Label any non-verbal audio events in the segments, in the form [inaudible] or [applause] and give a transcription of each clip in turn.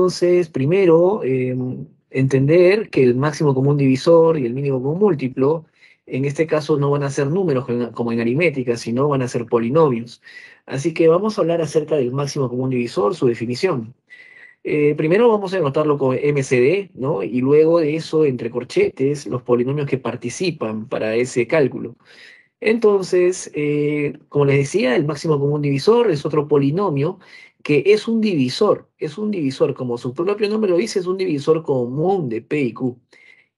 Entonces, primero, em, entender que el máximo común divisor y el mínimo común múltiplo, en este caso no van a ser números como en aritmética, sino van a ser polinomios. Así que vamos a hablar acerca del máximo común divisor, su definición. Eh, primero vamos a anotarlo con MCD, ¿no? Y luego de eso, entre corchetes, los polinomios que participan para ese cálculo. Entonces, eh, como les decía, el máximo común divisor es otro polinomio que es un divisor, es un divisor, como su propio nombre lo dice, es un divisor común de P y Q.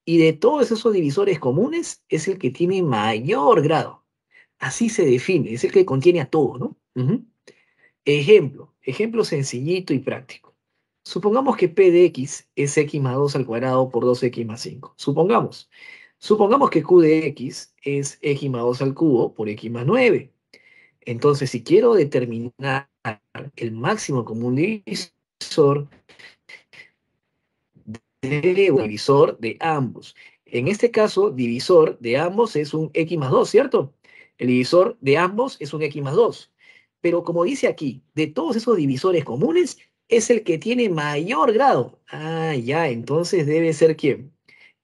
Y de todos esos divisores comunes es el que tiene mayor grado. Así se define, es el que contiene a todo, ¿no? Ejemplo, ejemplo sencillito y práctico. Supongamos que P de X es X más 2 al cuadrado por 2X más 5. Supongamos. Supongamos que Q de X es X más 2 al cubo por X más 9. Entonces, si quiero determinar el máximo común divisor de, divisor de ambos. En este caso, divisor de ambos es un x más 2, ¿cierto? El divisor de ambos es un x más 2. Pero como dice aquí, de todos esos divisores comunes, es el que tiene mayor grado. Ah, ya, entonces debe ser quién.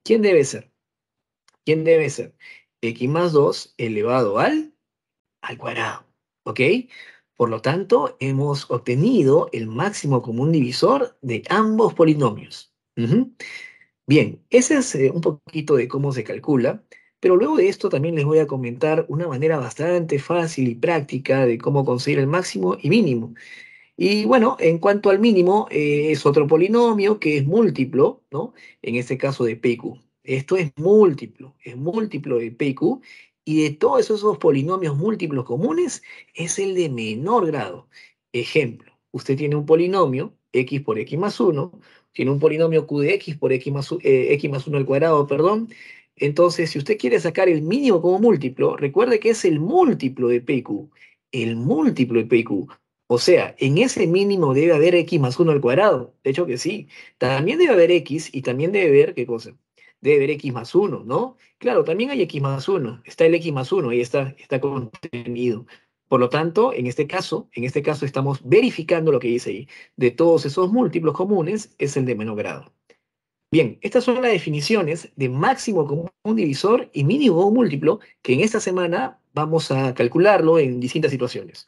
¿Quién debe ser? ¿Quién debe ser? x más 2 elevado al, al cuadrado. ¿Ok? Por lo tanto, hemos obtenido el máximo común divisor de ambos polinomios. Bien, ese es eh, un poquito de cómo se calcula, pero luego de esto también les voy a comentar una manera bastante fácil y práctica de cómo conseguir el máximo y mínimo. Y bueno, en cuanto al mínimo, eh, es otro polinomio que es múltiplo, ¿no? En este caso de PQ. Esto es múltiplo, es múltiplo de PQ y de todos esos, polinomios múltiplos comunes es el de menor grado. Ejemplo, usted tiene un polinomio x por x más 1, tiene un polinomio q de x por x más, eh, x más 1 al cuadrado, perdón. Entonces, si usted quiere sacar el mínimo como múltiplo, recuerde que es el múltiplo de p y q. El múltiplo de p y q. O sea, en ese mínimo debe haber x más 1 al cuadrado. De hecho que sí. También debe haber x y también debe haber, ¿qué cosa? debe haber X más 1, ¿no? Claro, también hay X más 1, está el X más 1, ahí está, está contenido. Por lo tanto, en este caso, en este caso estamos verificando lo que dice ahí. De todos esos múltiplos comunes es el de menor grado. Bien, estas son las definiciones de máximo común divisor y mínimo múltiplo que en esta semana vamos a calcularlo en distintas situaciones.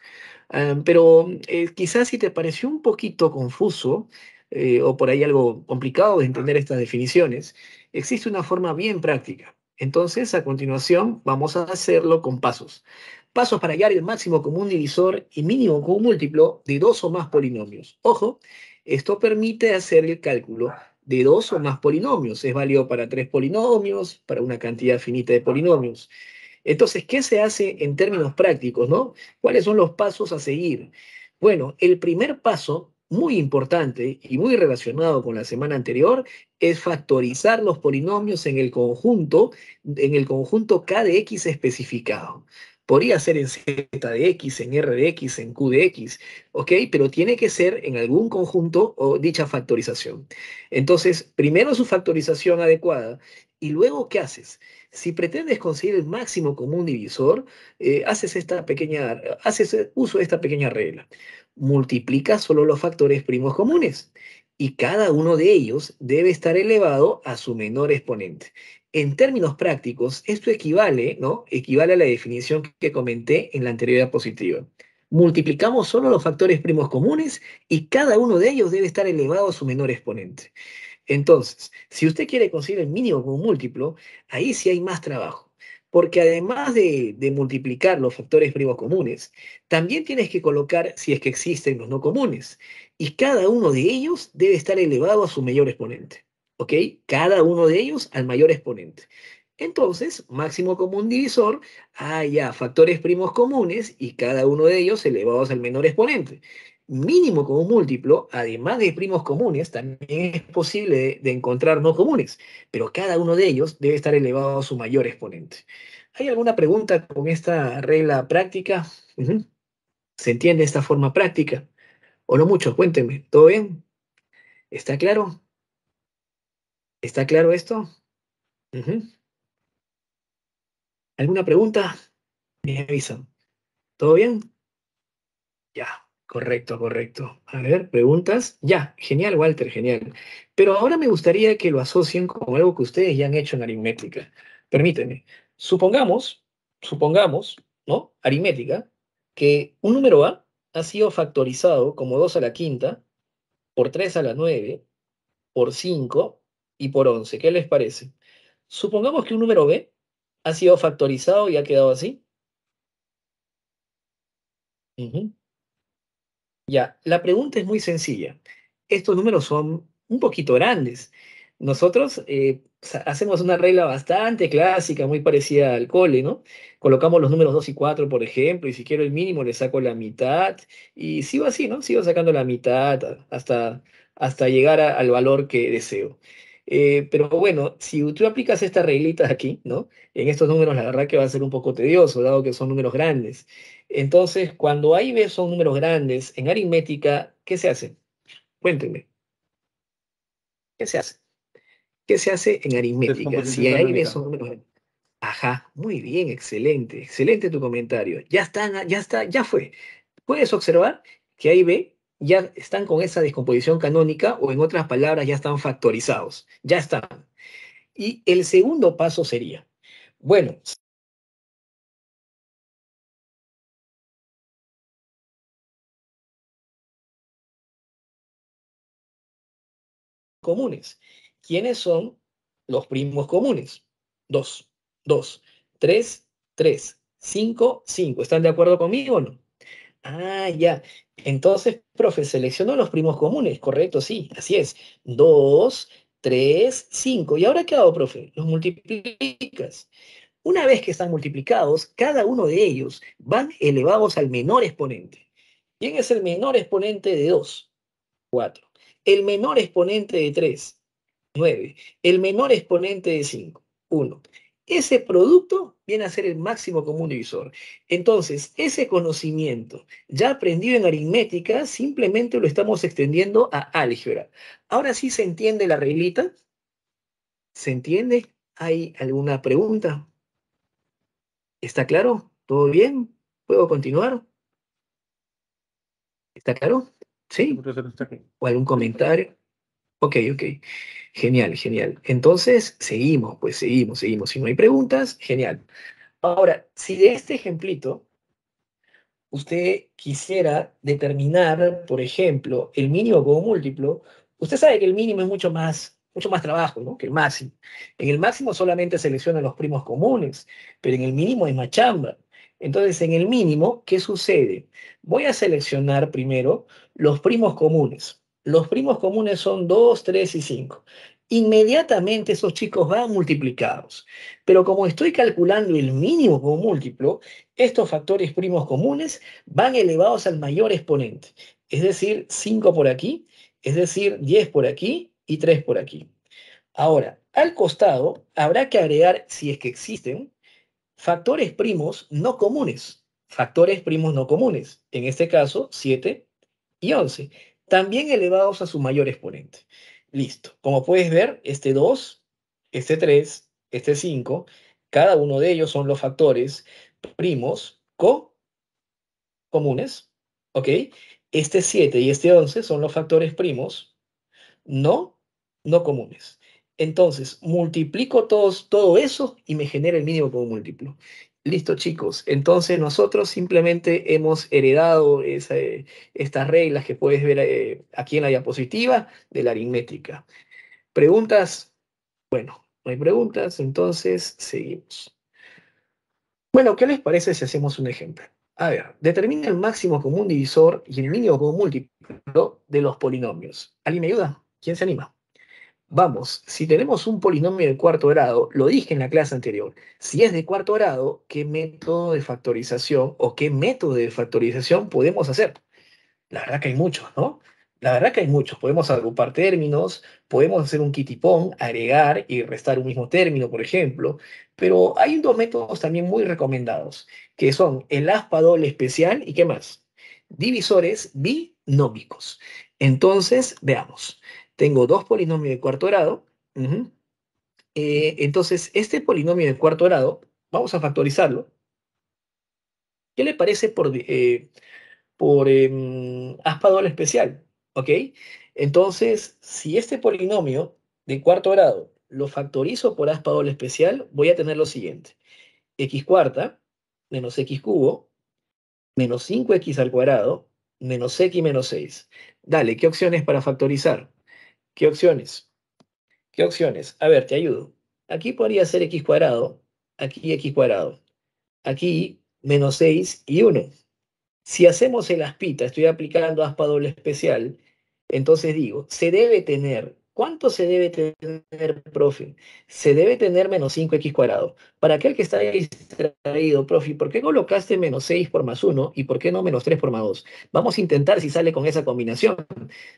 Ah, pero eh, quizás si te pareció un poquito confuso, eh, o por ahí algo complicado de entender estas definiciones, existe una forma bien práctica. Entonces, a continuación, vamos a hacerlo con pasos. Pasos para hallar el máximo común divisor y mínimo común múltiplo de dos o más polinomios. Ojo, esto permite hacer el cálculo de dos o más polinomios. Es válido para tres polinomios, para una cantidad finita de polinomios. Entonces, ¿qué se hace en términos prácticos, no? ¿Cuáles son los pasos a seguir? Bueno, el primer paso muy importante y muy relacionado con la semana anterior es factorizar los polinomios en el conjunto, en el conjunto K de X especificado. Podría ser en Z de X, en R de X, en Q de X, ¿ok? Pero tiene que ser en algún conjunto o dicha factorización. Entonces, primero su factorización adecuada y luego, ¿qué haces? Si pretendes conseguir el máximo común divisor, eh, haces, esta pequeña, haces eh, uso de esta pequeña regla. Multiplica solo los factores primos comunes y cada uno de ellos debe estar elevado a su menor exponente. En términos prácticos, esto equivale, ¿no? equivale a la definición que comenté en la anterior diapositiva. Multiplicamos solo los factores primos comunes y cada uno de ellos debe estar elevado a su menor exponente. Entonces, si usted quiere conseguir el mínimo común múltiplo, ahí sí hay más trabajo. Porque además de, multiplicar los factores primos comunes, también tienes que colocar si es que existen los no comunes. Y cada uno de ellos debe estar elevado a su mayor exponente. ¿Ok? Cada uno de ellos al mayor exponente. Entonces, máximo común divisor, haya factores primos comunes y cada uno de ellos elevados al menor exponente mínimo común múltiplo, además de primos comunes, también es posible de, encontrar no comunes, pero cada uno de ellos debe estar elevado a su mayor exponente. ¿Hay alguna pregunta con esta regla práctica? ¿Se entiende esta forma práctica? ¿O no mucho? Cuéntenme, ¿todo bien? ¿Está claro? ¿Está claro esto? ¿Alguna pregunta? Me avisan. ¿Todo bien? Ya. Correcto, correcto. A ver, preguntas. Ya, genial, Walter, genial. Pero ahora me gustaría que lo asocien con algo que ustedes ya han hecho en aritmética. Permíteme. Supongamos, supongamos, ¿no? Aritmética, que un número A ha sido factorizado como 2 a la quinta, por 3 a la 9, por 5 y por 11. ¿Qué les parece? Supongamos que un número B ha sido factorizado y ha quedado así. Ya, la pregunta es muy sencilla. Estos números son un poquito grandes. Nosotros eh, hacemos una regla bastante clásica, muy parecida al cole, ¿no? Colocamos los números 2 y 4, por ejemplo, y si quiero el mínimo le saco la mitad y sigo así, ¿no? Sigo sacando la mitad hasta, hasta llegar al valor que deseo. Eh, pero bueno, si tú aplicas estas reglitas aquí, ¿no? En estos números la verdad que va a ser un poco tedioso, dado que son números grandes. Entonces, cuando A y B son números grandes, en aritmética, ¿qué se hace? Cuéntenme. ¿Qué se hace? ¿Qué se hace en aritmética? Si A B son números grandes. Ajá, muy bien, excelente, excelente tu comentario. Ya está, ya está, ya fue. Puedes observar que A y B ya están con esa descomposición canónica o en otras palabras ya están factorizados, ya están. Y el segundo paso sería, bueno, comunes. ¿Quiénes son los primos comunes? Dos, dos, tres, tres, cinco, cinco. ¿Están de acuerdo conmigo o no? Ah, ya. Entonces, profe, selecciono los primos comunes, correcto, sí, así es. 2, 3, 5. ¿Y ahora qué hago, profe? Los multiplicas. Una vez que están multiplicados, cada uno de ellos van elevados al menor exponente. ¿Quién es el menor exponente de 2? 4. El menor exponente de tres? 9. El menor exponente de 5, 1 ese producto viene a ser el máximo común divisor. Entonces, ese conocimiento ya aprendido en aritmética, simplemente lo estamos extendiendo a álgebra. Ahora sí se entiende la reglita. ¿Se entiende? ¿Hay alguna pregunta? ¿Está claro? ¿Todo bien? ¿Puedo continuar? ¿Está claro? ¿Sí? ¿O algún comentario? Ok, ok. Genial, genial. Entonces, seguimos, pues seguimos, seguimos. Si no hay preguntas, genial. Ahora, si de este ejemplito usted quisiera determinar, por ejemplo, el mínimo como múltiplo, usted sabe que el mínimo es mucho más, mucho más trabajo ¿no? que el máximo. En el máximo solamente selecciona los primos comunes, pero en el mínimo es más chamba. Entonces, en el mínimo, ¿qué sucede? Voy a seleccionar primero los primos comunes. Los primos comunes son 2, 3 y 5. Inmediatamente esos chicos van multiplicados. Pero como estoy calculando el mínimo como múltiplo, estos factores primos comunes van elevados al mayor exponente. Es decir, 5 por aquí, es decir, 10 por aquí y 3 por aquí. Ahora, al costado habrá que agregar, si es que existen, factores primos no comunes. Factores primos no comunes. En este caso, 7 y 11 también elevados a su mayor exponente. Listo. Como puedes ver, este 2, este 3, este 5, cada uno de ellos son los factores primos co comunes, ¿ok? Este 7 y este 11 son los factores primos no, no comunes. Entonces, multiplico todos, todo eso y me genera el mínimo común múltiplo. Listo, chicos. Entonces nosotros simplemente hemos heredado estas reglas que puedes ver eh, aquí en la diapositiva de la aritmética. ¿Preguntas? Bueno, no hay preguntas, entonces seguimos. Bueno, ¿qué les parece si hacemos un ejemplo? A ver, determina el máximo común divisor y el mínimo común múltiplo de los polinomios. ¿Alguien me ayuda? ¿Quién se anima? Vamos, si tenemos un polinomio de cuarto grado, lo dije en la clase anterior, si es de cuarto grado, ¿qué método de factorización o qué método de factorización podemos hacer? La verdad que hay muchos, ¿no? La verdad que hay muchos. Podemos agrupar términos, podemos hacer un kitipón, agregar y restar un mismo término, por ejemplo. Pero hay dos métodos también muy recomendados, que son el áspado, especial y qué más. Divisores binómicos. Entonces, veamos. Tengo dos polinomios de cuarto grado. Eh, entonces, este polinomio de cuarto grado, vamos a factorizarlo. ¿Qué le parece por, aspa eh, por em, especial? Entonces, si este polinomio de cuarto grado lo factorizo por aspa doble especial, voy a tener lo siguiente. x cuarta menos x cubo menos 5x al cuadrado menos x menos 6. Dale, ¿qué opciones para factorizar? ¿Qué opciones? ¿Qué opciones? A ver, te ayudo. Aquí podría ser x cuadrado, aquí x cuadrado, aquí menos 6 y 1. Si hacemos el aspita, estoy aplicando aspa doble especial, entonces digo, se debe tener ¿Cuánto se debe tener, profe? Se debe tener menos 5x cuadrado. Para aquel que está distraído, profe, ¿por qué colocaste menos 6 por más 1 y por qué no menos 3 por más 2? Vamos a intentar si sale con esa combinación.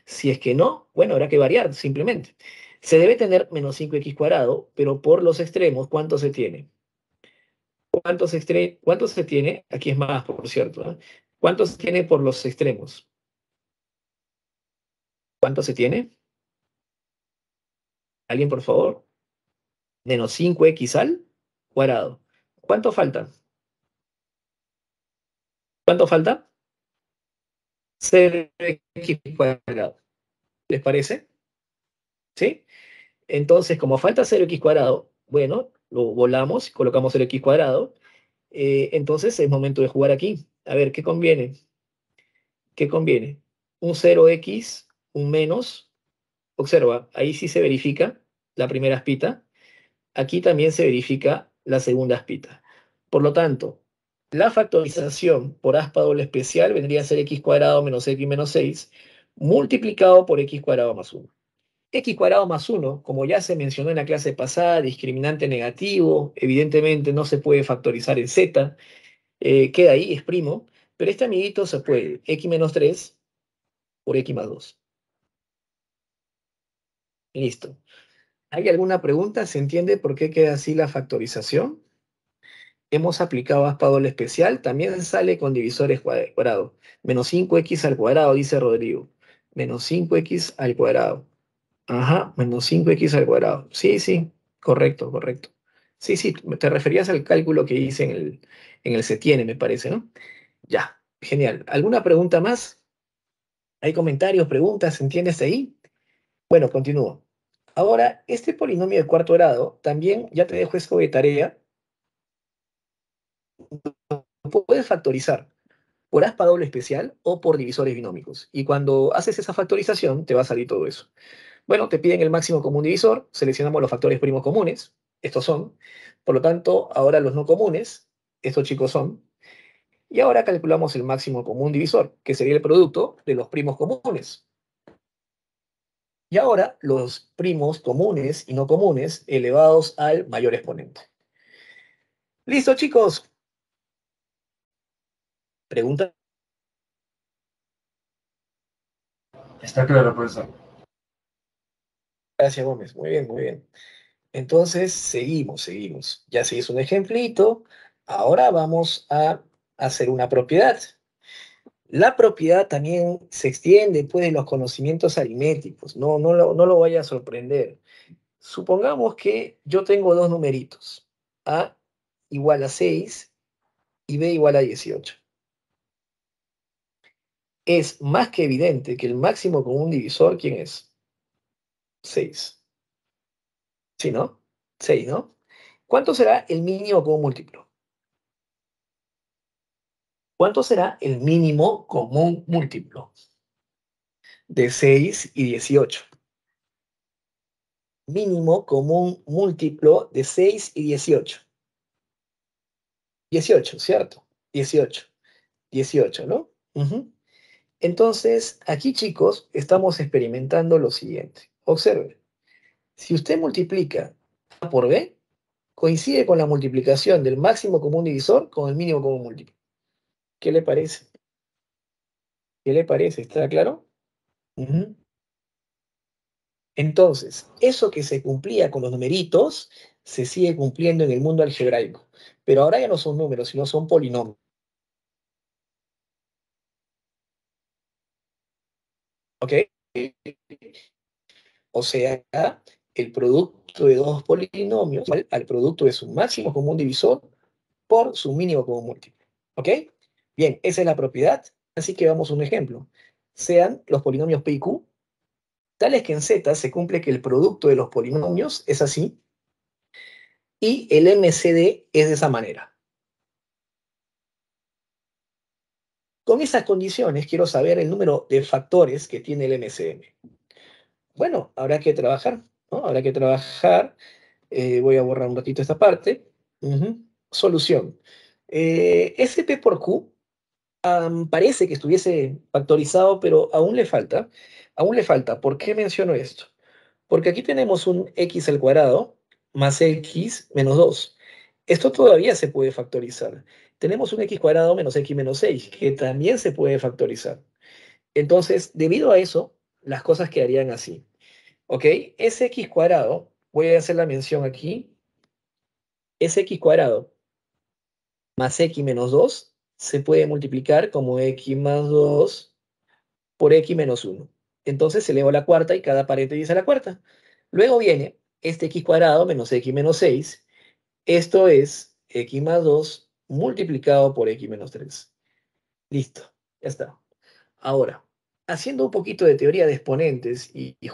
Si es que no, bueno, habrá que variar simplemente. Se debe tener menos 5x cuadrado, pero por los extremos, ¿cuánto se tiene? ¿Cuánto se, cuánto se tiene? Aquí es más, por cierto. ¿eh? ¿Cuánto se tiene por los extremos? ¿Cuánto se tiene? Alguien, por favor. Menos 5x al cuadrado. ¿Cuánto falta? ¿Cuánto falta? 0x cuadrado. ¿Les parece? ¿Sí? Entonces, como falta 0x cuadrado, bueno, lo volamos, colocamos el x cuadrado. Eh, entonces es momento de jugar aquí. A ver, ¿qué conviene? ¿Qué conviene? Un 0x, un menos, observa, ahí sí se verifica la primera aspita, aquí también se verifica la segunda aspita. Por lo tanto, la factorización por aspa doble especial vendría a ser x cuadrado menos x menos 6 multiplicado por x cuadrado más 1. x cuadrado más 1, como ya se mencionó en la clase pasada, discriminante negativo, evidentemente no se puede factorizar en z, eh, queda ahí, es primo, pero este amiguito se puede, x menos 3 por x más 2. Listo. ¿Hay alguna pregunta? ¿Se entiende por qué queda así la factorización? Hemos aplicado doble especial, también sale con divisores cuadrados. Menos 5x al cuadrado, dice Rodrigo. Menos 5x al cuadrado. Ajá, menos 5x al cuadrado. Sí, sí, correcto, correcto. Sí, sí, te referías al cálculo que hice en el, en el me parece, ¿no? Ya, genial. ¿Alguna pregunta más? ¿Hay comentarios, preguntas? ¿Entiendes ahí? Bueno, continúo. Ahora, este polinomio de cuarto grado, también ya te dejo esto de tarea, puedes factorizar por aspa doble especial o por divisores binómicos. Y cuando haces esa factorización, te va a salir todo eso. Bueno, te piden el máximo común divisor, seleccionamos los factores primos comunes, estos son. Por lo tanto, ahora los no comunes, estos chicos son. Y ahora calculamos el máximo común divisor, que sería el producto de los primos comunes. Y ahora los primos comunes y no comunes elevados al mayor exponente. Listo, chicos. Pregunta. Está claro, profesor. Gracias, Gómez. Muy bien, muy bien. Entonces, seguimos, seguimos. Ya se hizo un ejemplito. Ahora vamos a hacer una propiedad. La propiedad también se extiende pues, de los conocimientos aritméticos, no, no, no lo vaya a sorprender. Supongamos que yo tengo dos numeritos, A igual a 6 y B igual a 18. Es más que evidente que el máximo común divisor, ¿quién es? 6. ¿Sí, no? 6, ¿no? ¿Cuánto será el mínimo común múltiplo? ¿Cuánto será el mínimo común múltiplo de 6 y 18? Mínimo común múltiplo de 6 y 18. 18, ¿cierto? 18. 18, ¿no? Entonces, aquí chicos, estamos experimentando lo siguiente. Observen. Si usted multiplica A por B, coincide con la multiplicación del máximo común divisor con el mínimo común múltiplo. ¿Qué le parece? ¿Qué le parece? ¿Está claro? Entonces, eso que se cumplía con los numeritos se sigue cumpliendo en el mundo algebraico, pero ahora ya no son números, sino son polinomios. ¿Ok? O sea, el producto de dos polinomios al producto de su máximo común divisor por su mínimo común múltiplo. ¿Ok? Bien, esa es la propiedad, así que vamos a un ejemplo. Sean los polinomios P y Q, tales que en Z se cumple que el producto de los polinomios es así, y el MCD es de esa manera. Con esas condiciones quiero saber el número de factores que tiene el MCM. Bueno, habrá que trabajar, ¿no? Habrá que trabajar. Eh, voy a borrar un ratito esta parte. Solución. Eh, SP por Q parece que estuviese factorizado, pero aún le falta. Aún le falta. ¿Por qué menciono esto? Porque aquí tenemos un x al cuadrado más x menos 2. Esto todavía se puede factorizar. Tenemos un x cuadrado menos x menos 6, que también se puede factorizar. Entonces, debido a eso, las cosas quedarían así. ¿Ok? Ese x cuadrado, voy a hacer la mención aquí, es x cuadrado más x menos 2 se puede multiplicar como x más 2 por x menos 1. Entonces se eleva a la cuarta y cada paréntesis a la cuarta. Luego viene este x cuadrado menos x menos 6. Esto es x más 2 multiplicado por x menos 3. Listo, ya está. Ahora, haciendo un poquito de teoría de exponentes y, y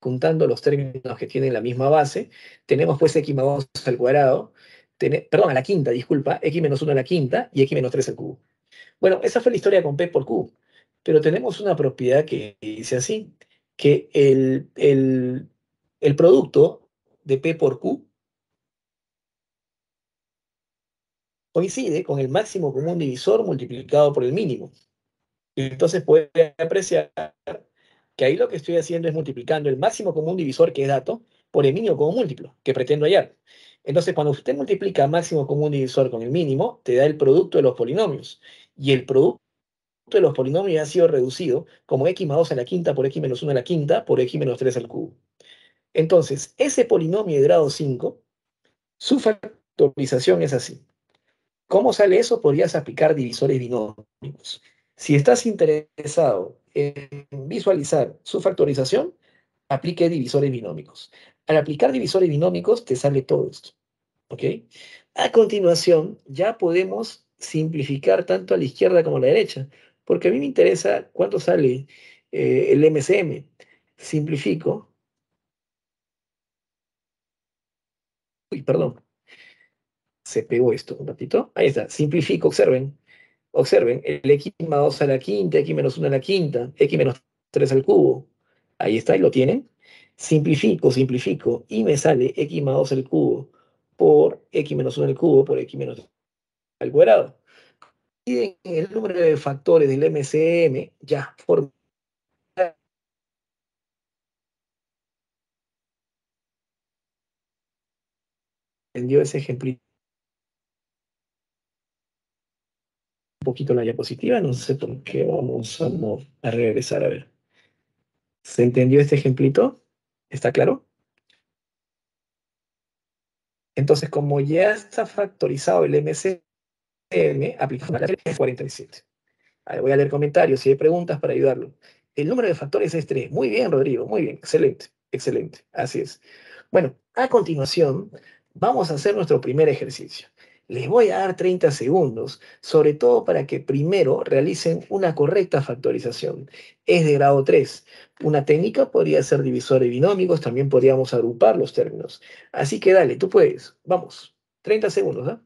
juntando los términos que tienen la misma base, tenemos pues x más 2 al cuadrado perdón, a la quinta, disculpa, x menos 1 a la quinta y x menos 3 al cubo. Bueno, esa fue la historia con P por Q, pero tenemos una propiedad que dice así, que el, el, el producto de P por Q coincide con el máximo común divisor multiplicado por el mínimo. Entonces puede apreciar que ahí lo que estoy haciendo es multiplicando el máximo común divisor, que es dato, por el mínimo común múltiplo, que pretendo hallar. Entonces, cuando usted multiplica máximo común divisor con el mínimo, te da el producto de los polinomios. Y el producto de los polinomios ha sido reducido como x más 2 a la quinta por x menos 1 a la quinta por x menos 3 al cubo. Entonces, ese polinomio de grado 5, su factorización es así. ¿Cómo sale eso? Podrías aplicar divisores binómicos. Si estás interesado en visualizar su factorización, aplique divisores binómicos. Al aplicar divisores binómicos te sale todo esto. ¿ok? A continuación, ya podemos simplificar tanto a la izquierda como a la derecha, porque a mí me interesa cuánto sale eh, el MCM. Simplifico. Uy, perdón. Se pegó esto un ratito. Ahí está. Simplifico, observen. Observen, el x más 2 a la quinta, x menos 1 a la quinta, x menos 3 al cubo. Ahí está, ahí lo tienen. Simplifico, simplifico, y me sale x más 2 al cubo por x menos 1 al cubo por x menos al cuadrado. Y el número de factores del MCM ya forma entendió ese ejemplito? un poquito la diapositiva, no sé por qué vamos a, a regresar a ver. ¿Se entendió este ejemplito? ¿Está claro? Entonces, como ya está factorizado el MCM, aplicamos la de 47. voy a leer comentarios si hay preguntas para ayudarlo. El número de factores es 3. Muy bien, Rodrigo, muy bien, excelente, excelente, así es. Bueno, a continuación, vamos a hacer nuestro primer ejercicio. Les voy a dar 30 segundos, sobre todo para que primero realicen una correcta factorización. Es de grado 3. Una técnica podría ser divisor de binómicos, también podríamos agrupar los términos. Así que dale, tú puedes. Vamos, 30 segundos, ¿ah?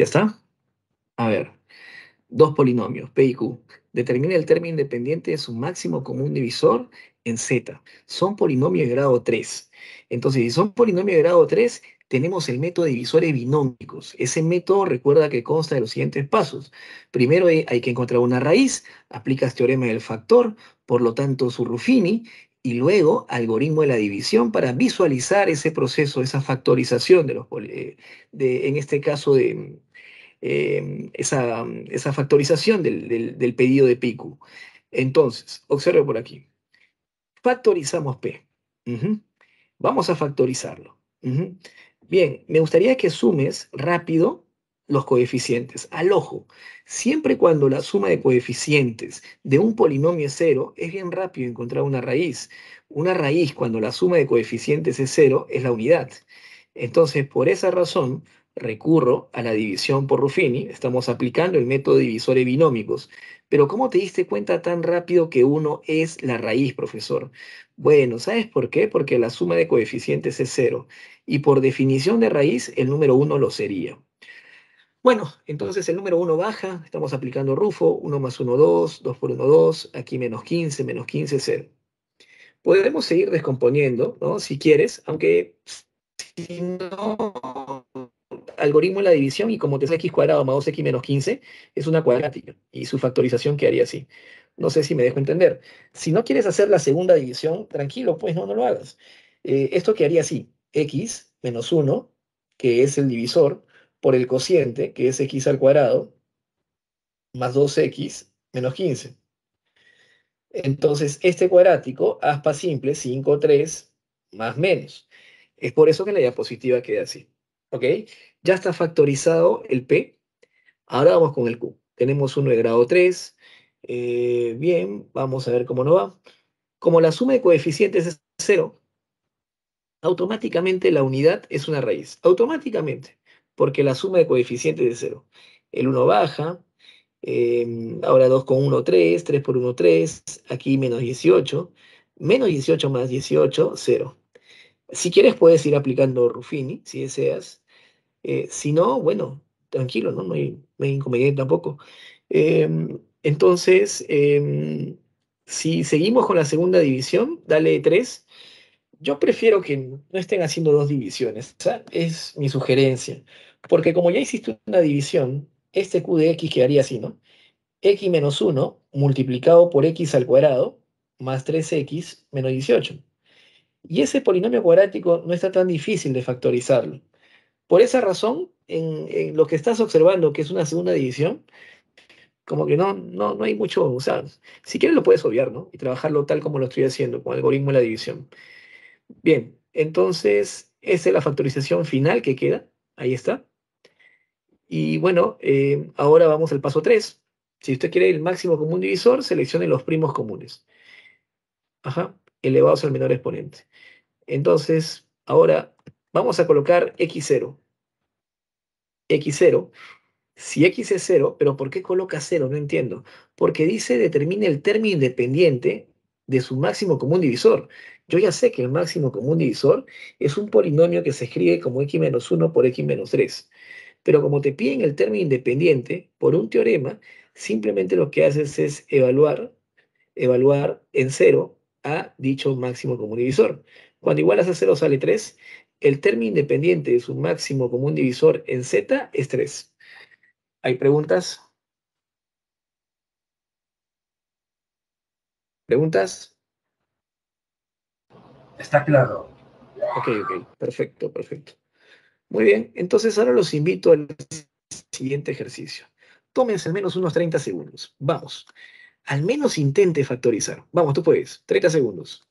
¿Ya está? A ver, dos polinomios, P y Q. Determina el término independiente de su máximo común divisor en Z. Son polinomios de grado 3. Entonces, si son polinomios de grado 3, tenemos el método de divisores binómicos. Ese método recuerda que consta de los siguientes pasos. Primero eh, hay que encontrar una raíz, aplicas teorema del factor, por lo tanto su Ruffini, y luego algoritmo de la división para visualizar ese proceso, esa factorización de los, eh, de, en este caso de, Em, esa, factorización del, pedido de pico. Entonces, observe por aquí. Factorizamos P. Vamos a factorizarlo. Bien, me gustaría que sumes rápido los coeficientes. Al ojo, siempre cuando la suma de coeficientes de un polinomio es cero, es bien rápido encontrar una raíz. Una raíz, cuando la suma de coeficientes es cero, es la unidad. Entonces, por esa razón, recurro a la división por Ruffini, estamos aplicando el método divisor de binómicos. Pero ¿cómo te diste cuenta tan rápido que 1 es la raíz, profesor? Bueno, ¿sabes por qué? Porque la suma de coeficientes es 0 y por definición de raíz el número 1 lo sería. Bueno, entonces el número 1 baja, estamos aplicando Rufo, 1 más 1, 2, 2 por 1, 2, aquí menos 15, menos 15, 0. podemos seguir descomponiendo, ¿no? Si quieres, aunque si no algoritmo en la división y como te sale x cuadrado más 2x menos 15, es una cuadrática y su factorización quedaría así. No sé si me dejo entender. Si no quieres hacer la segunda división, tranquilo, pues no, no lo hagas. Eh, esto quedaría así, x menos 1, que es el divisor, por el cociente, que es x al cuadrado, más 2x menos 15. Entonces, este cuadrático, aspa simple, 5, 3, más menos. Es por eso que la diapositiva queda así. ¿Ok? Ya está factorizado el P. Ahora vamos con el Q. Tenemos uno de grado 3. Eh, bien, vamos a ver cómo nos va. Como la suma de coeficientes es 0, automáticamente la unidad es una raíz. Automáticamente, porque la suma de coeficientes es 0. El 1 baja, em, ahora 2 con 1, 3, 3 por 1, 3, aquí menos 18, menos 18 más 18, 0. Si quieres puedes ir aplicando Ruffini, si deseas, eh, si no, bueno, tranquilo, ¿no? me incomodé inconveniente tampoco. Em, entonces, em, si seguimos con la segunda división, dale 3. Yo prefiero que no estén haciendo dos divisiones. Esa es mi sugerencia. Porque como ya hiciste una división, este Q de X quedaría así, ¿no? X menos 1 multiplicado por X al cuadrado más 3X menos 18. Y ese polinomio cuadrático no está tan difícil de factorizarlo. Por esa razón, en, lo que estás observando, que es una segunda división, como que no, no, hay mucho, o sea, si quieres lo puedes obviar, ¿no? Y trabajarlo tal como lo estoy haciendo, con algoritmo de la división. Bien, entonces, esa es la factorización final que queda, ahí está. Y bueno, eh, ahora vamos al paso 3. Si usted quiere el máximo común divisor, seleccione los primos comunes. Ajá, elevados al menor exponente. Entonces, ahora Vamos a colocar x0. x0. Si x es 0, pero ¿por qué coloca 0? No entiendo. Porque dice determine el término independiente de su máximo común divisor. Yo ya sé que el máximo común divisor es un polinomio que se escribe como x menos 1 por x menos 3. Pero como te piden el término independiente por un teorema, simplemente lo que haces es evaluar, evaluar en 0 a dicho máximo común divisor. Cuando igualas a 0 sale 3 el término independiente de su máximo común divisor en Z es 3. ¿Hay preguntas? ¿Preguntas? Está claro. Ok, ok, perfecto, perfecto. Muy bien, entonces ahora los invito al siguiente ejercicio. Tómense al menos unos 30 segundos. Vamos. Al menos intente factorizar. Vamos, tú puedes. 30 segundos.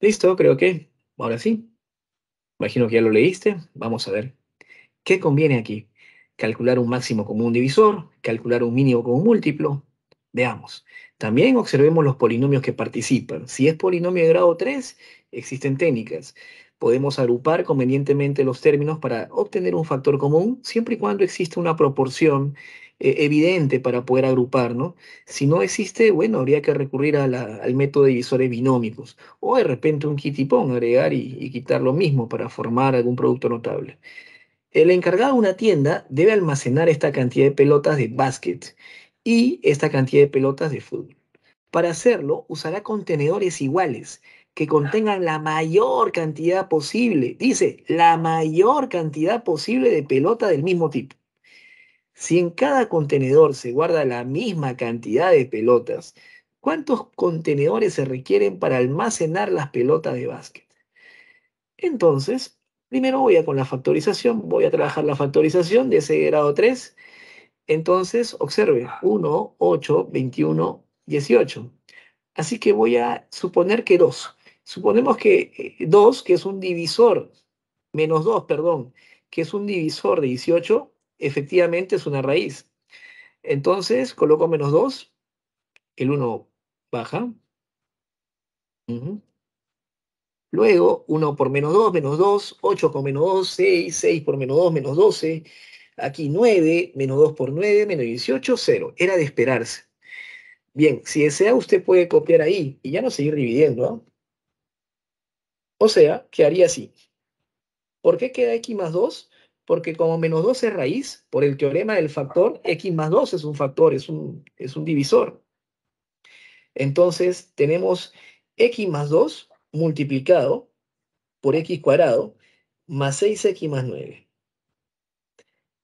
Listo, creo que ahora sí. Imagino que ya lo leíste. Vamos a ver. ¿Qué conviene aquí? Calcular un máximo como un divisor, calcular un mínimo como un múltiplo. Veamos. También observemos los polinomios que participan. Si es polinomio de grado 3, existen técnicas. Podemos agrupar convenientemente los términos para obtener un factor común, siempre y cuando exista una proporción e-, evidente para poder agrupar, ¿no? Si no existe, bueno, habría que recurrir al método de divisores binómicos o de repente un kitipón, agregar y, quitar lo mismo para formar algún producto notable. El encargado de una tienda debe almacenar esta cantidad de pelotas de básquet y esta cantidad de pelotas de fútbol. Para hacerlo, usará contenedores iguales que contengan la mayor cantidad posible, dice, la mayor cantidad posible de pelota del mismo tipo. Si en cada contenedor se guarda la misma cantidad de pelotas, ¿cuántos contenedores se requieren para almacenar las pelotas de básquet? Entonces, primero voy a con la factorización, voy a trabajar la factorización de ese grado 3. Entonces, observe, 1, 8, 21, 18. Así que voy a suponer que 2. Suponemos que 2, eh, que es un divisor, menos 2, perdón, que es un divisor de 18, efectivamente es una raíz. Entonces coloco menos 2, el 1 baja. Luego 1 por menos 2, menos 2, 8 con menos 2, 6, 6 por menos 2, menos 12. Aquí 9, menos 2 por 9, menos 18, 0. Era de esperarse. Bien, si desea usted puede copiar ahí y ya no seguir dividiendo. ¿ah? O sea, quedaría así. ¿Por qué queda x más 2? porque como menos 12 es raíz, por el teorema del factor, x más 2 es un factor, es un, es un divisor. Entonces tenemos x más 2 multiplicado por x cuadrado más 6x más 9.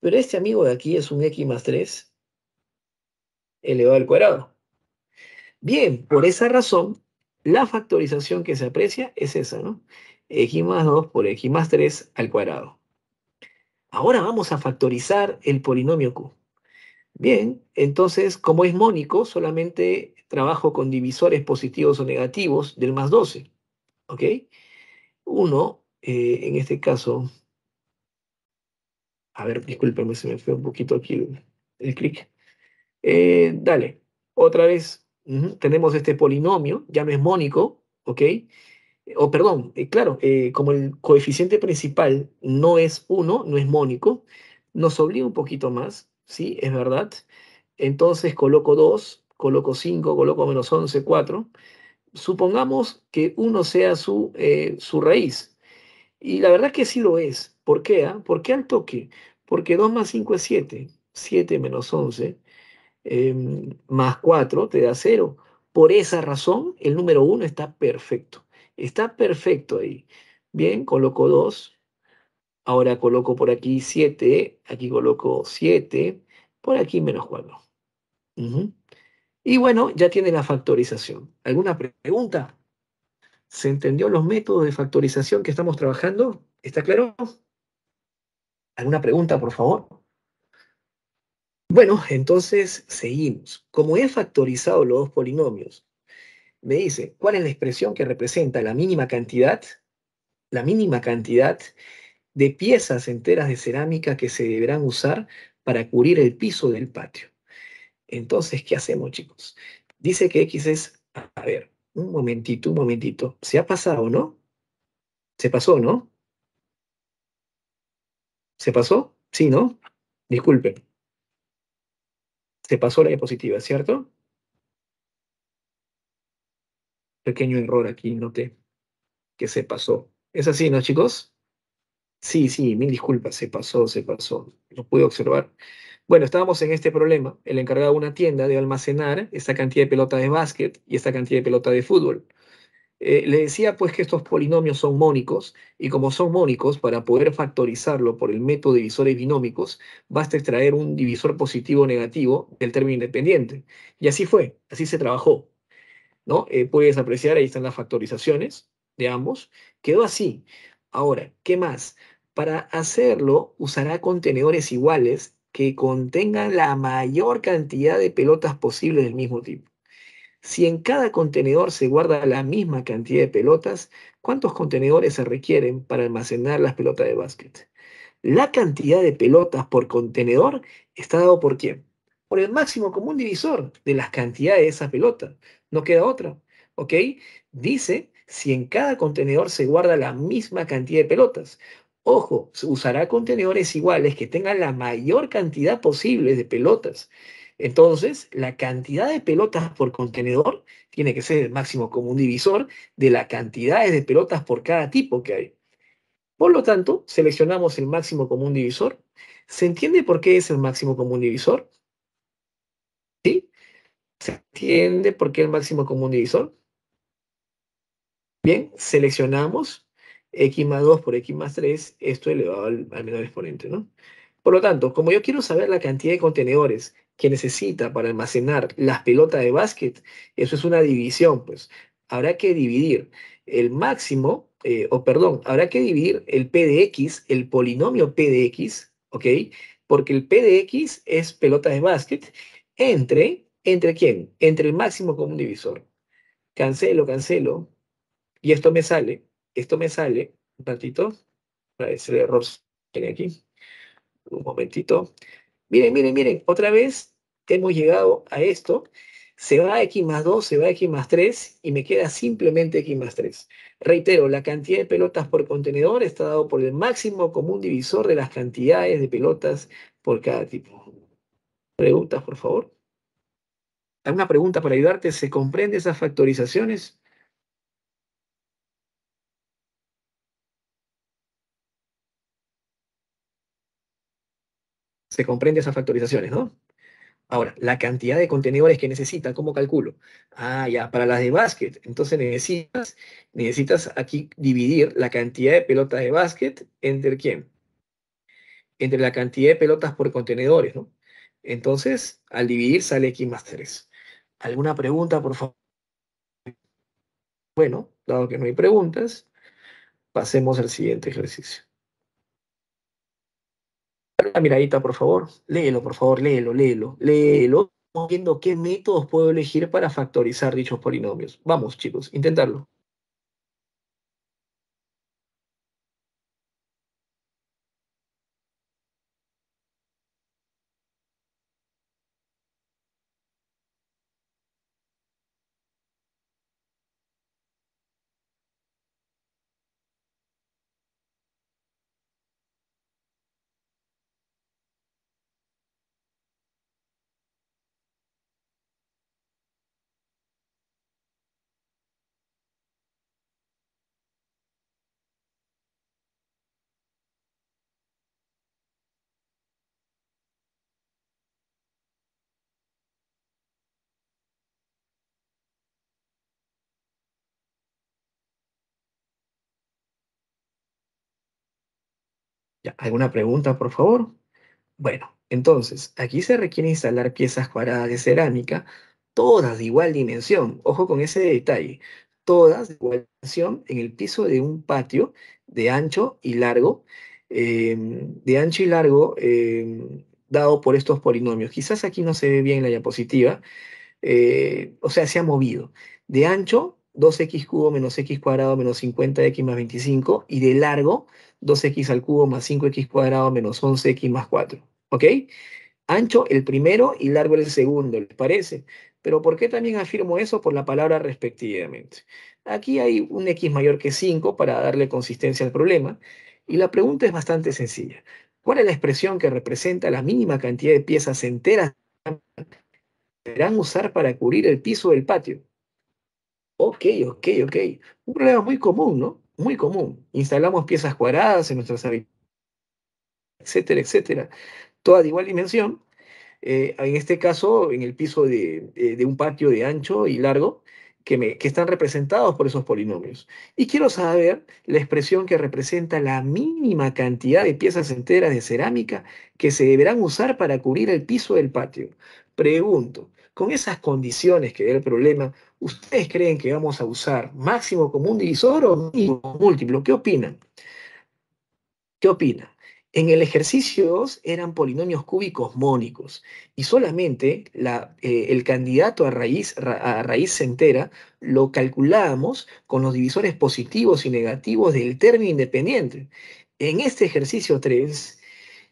Pero este amigo de aquí es un x más 3 elevado al cuadrado. Bien, por esa razón, la factorización que se aprecia es esa, ¿no? x más 2 por x más 3 al cuadrado. Ahora vamos a factorizar el polinomio Q. Bien, entonces, como es mónico, solamente trabajo con divisores positivos o negativos del más 12. ¿Ok? Uno, eh, en este caso, a ver, discúlpame, se me fue un poquito aquí el, clic. Eh, dale, otra vez, tenemos este polinomio, ya no es mónico, ¿ok? Eh, o perdón, eh, claro, eh, como el coeficiente principal no es 1, no es mónico, nos obliga un poquito más, ¿sí? Es verdad. Entonces coloco 2, coloco 5, coloco menos 11, 4. Supongamos que 1 sea su, su raíz. Y la verdad que sí lo es. ¿Por qué? Ah? ¿Por qué al toque? Porque 2 más 5 es 7. 7 menos 11 em, más 4 te da 0. Por esa razón, el número 1 está perfecto. Está perfecto ahí. Bien, coloco 2. Ahora coloco por aquí 7. Aquí coloco 7. Por aquí menos 4. Y bueno, ya tiene la factorización. ¿Alguna pregunta? ¿Se entendió los métodos de factorización que estamos trabajando? ¿Está claro? ¿Alguna pregunta, por favor? Bueno, entonces seguimos. Como he factorizado los dos polinomios me dice, ¿cuál es la expresión que representa la mínima cantidad? La mínima cantidad de piezas enteras de cerámica que se deberán usar para cubrir el piso del patio. Entonces, ¿qué hacemos, chicos? Dice que X es, a ver, un momentito, un momentito. ¿Se ha pasado, no? ¿Se pasó, no? ¿Se pasó? Sí, ¿no? Disculpen. Se pasó la diapositiva, ¿cierto? pequeño error aquí, noté que se pasó. ¿Es así, no, chicos? Sí, sí, mil disculpas, se pasó, se pasó. Lo pude observar. Bueno, estábamos en este problema. El encargado de una tienda de almacenar esta cantidad de pelota de básquet y esta cantidad de pelota de fútbol. Eh, le decía pues que estos polinomios son mónicos y como son mónicos, para poder factorizarlo por el método de divisores binómicos, basta extraer un divisor positivo o negativo del término independiente. Y así fue, así se trabajó. Eh, puedes apreciar, ahí están las factorizaciones de ambos. Quedó así. Ahora, ¿qué más? Para hacerlo, usará contenedores iguales que contengan la mayor cantidad de pelotas posible del mismo tipo. Si en cada contenedor se guarda la misma cantidad de pelotas, ¿cuántos contenedores se requieren para almacenar las pelotas de básquet? La cantidad de pelotas por contenedor está dado por quién? Por el máximo común divisor de las cantidades de esas pelotas. No queda otra. ¿Ok? Dice, si en cada contenedor se guarda la misma cantidad de pelotas. Ojo, se usará contenedores iguales que tengan la mayor cantidad posible de pelotas. Entonces, la cantidad de pelotas por contenedor tiene que ser el máximo común divisor de las cantidades de pelotas por cada tipo que hay. Por lo tanto, seleccionamos el máximo común divisor. ¿Se entiende por qué es el máximo común divisor? ¿Se entiende por qué el máximo común divisor? Bien, seleccionamos x más 2 por x más 3, esto elevado al, menor exponente, ¿no? Por lo tanto, como yo quiero saber la cantidad de contenedores que necesita para almacenar las pelotas de básquet, eso es una división, pues habrá que dividir el máximo, eh, o perdón, habrá que dividir el p de x, el polinomio p de x, ¿ok? Porque el p de x es pelotas de básquet, entre ¿Entre quién? Entre el máximo común divisor. Cancelo, cancelo. Y esto me sale, esto me sale, un ratito, para ese error aquí. Un momentito. Miren, miren, miren, otra vez hemos llegado a esto. Se va X más 2, se va a X más 3 y me queda simplemente X más 3. Reitero, la cantidad de pelotas por contenedor está dado por el máximo común divisor de las cantidades de pelotas por cada tipo. Preguntas, por favor una pregunta para ayudarte. ¿Se comprende esas factorizaciones? Se comprende esas factorizaciones, ¿no? Ahora, la cantidad de contenedores que necesita, ¿cómo calculo? Ah, ya, para las de básquet. Entonces necesitas, necesitas aquí dividir la cantidad de pelotas de básquet entre quién? Entre la cantidad de pelotas por contenedores, ¿no? Entonces, al dividir sale X más 3 alguna pregunta, por favor. Bueno, dado que no hay preguntas, pasemos al siguiente ejercicio. La miradita, por favor. Léelo, por favor, léelo, léelo, léelo. Viendo qué métodos puedo elegir para factorizar dichos polinomios. Vamos, chicos, intentarlo. ¿alguna pregunta, por favor? Bueno, entonces, aquí se requiere instalar piezas cuadradas de cerámica, todas de igual dimensión. Ojo con ese detalle. Todas de igual dimensión en el piso de un patio de ancho y largo, em, de ancho y largo em, dado por estos polinomios. Quizás aquí no se ve bien la diapositiva, eh, o sea, se ha movido. De ancho, 2x cubo menos x cuadrado menos 50x más 25, y de largo, 2x al cubo más 5x cuadrado menos 11x más 4. ¿Ok? Ancho el primero y largo el segundo, ¿les parece? Pero ¿por qué también afirmo eso? Por la palabra respectivamente. Aquí hay un x mayor que 5 para darle consistencia al problema. Y la pregunta es bastante sencilla. ¿Cuál es la expresión que representa la mínima cantidad de piezas enteras que deberán usar para cubrir el piso del patio? Ok, ok, ok. Un problema muy común, ¿no? muy común. Instalamos piezas cuadradas en nuestras habitaciones, etcétera, etcétera, todas de igual dimensión. Eh, en este caso, en el piso de, un patio de ancho y largo, que, me, que están representados por esos polinomios. Y quiero saber la expresión que representa la mínima cantidad de piezas enteras de cerámica que se deberán usar para cubrir el piso del patio. Pregunto, con esas condiciones que era el problema, ¿ustedes creen que vamos a usar máximo como divisor o mínimo múltiplo? ¿Qué opinan? ¿Qué opinan? En el ejercicio 2 eran polinomios cúbicos mónicos y solamente eh, el candidato a raíz, a raíz entera lo calculábamos con los divisores positivos y negativos del término independiente. En este ejercicio 3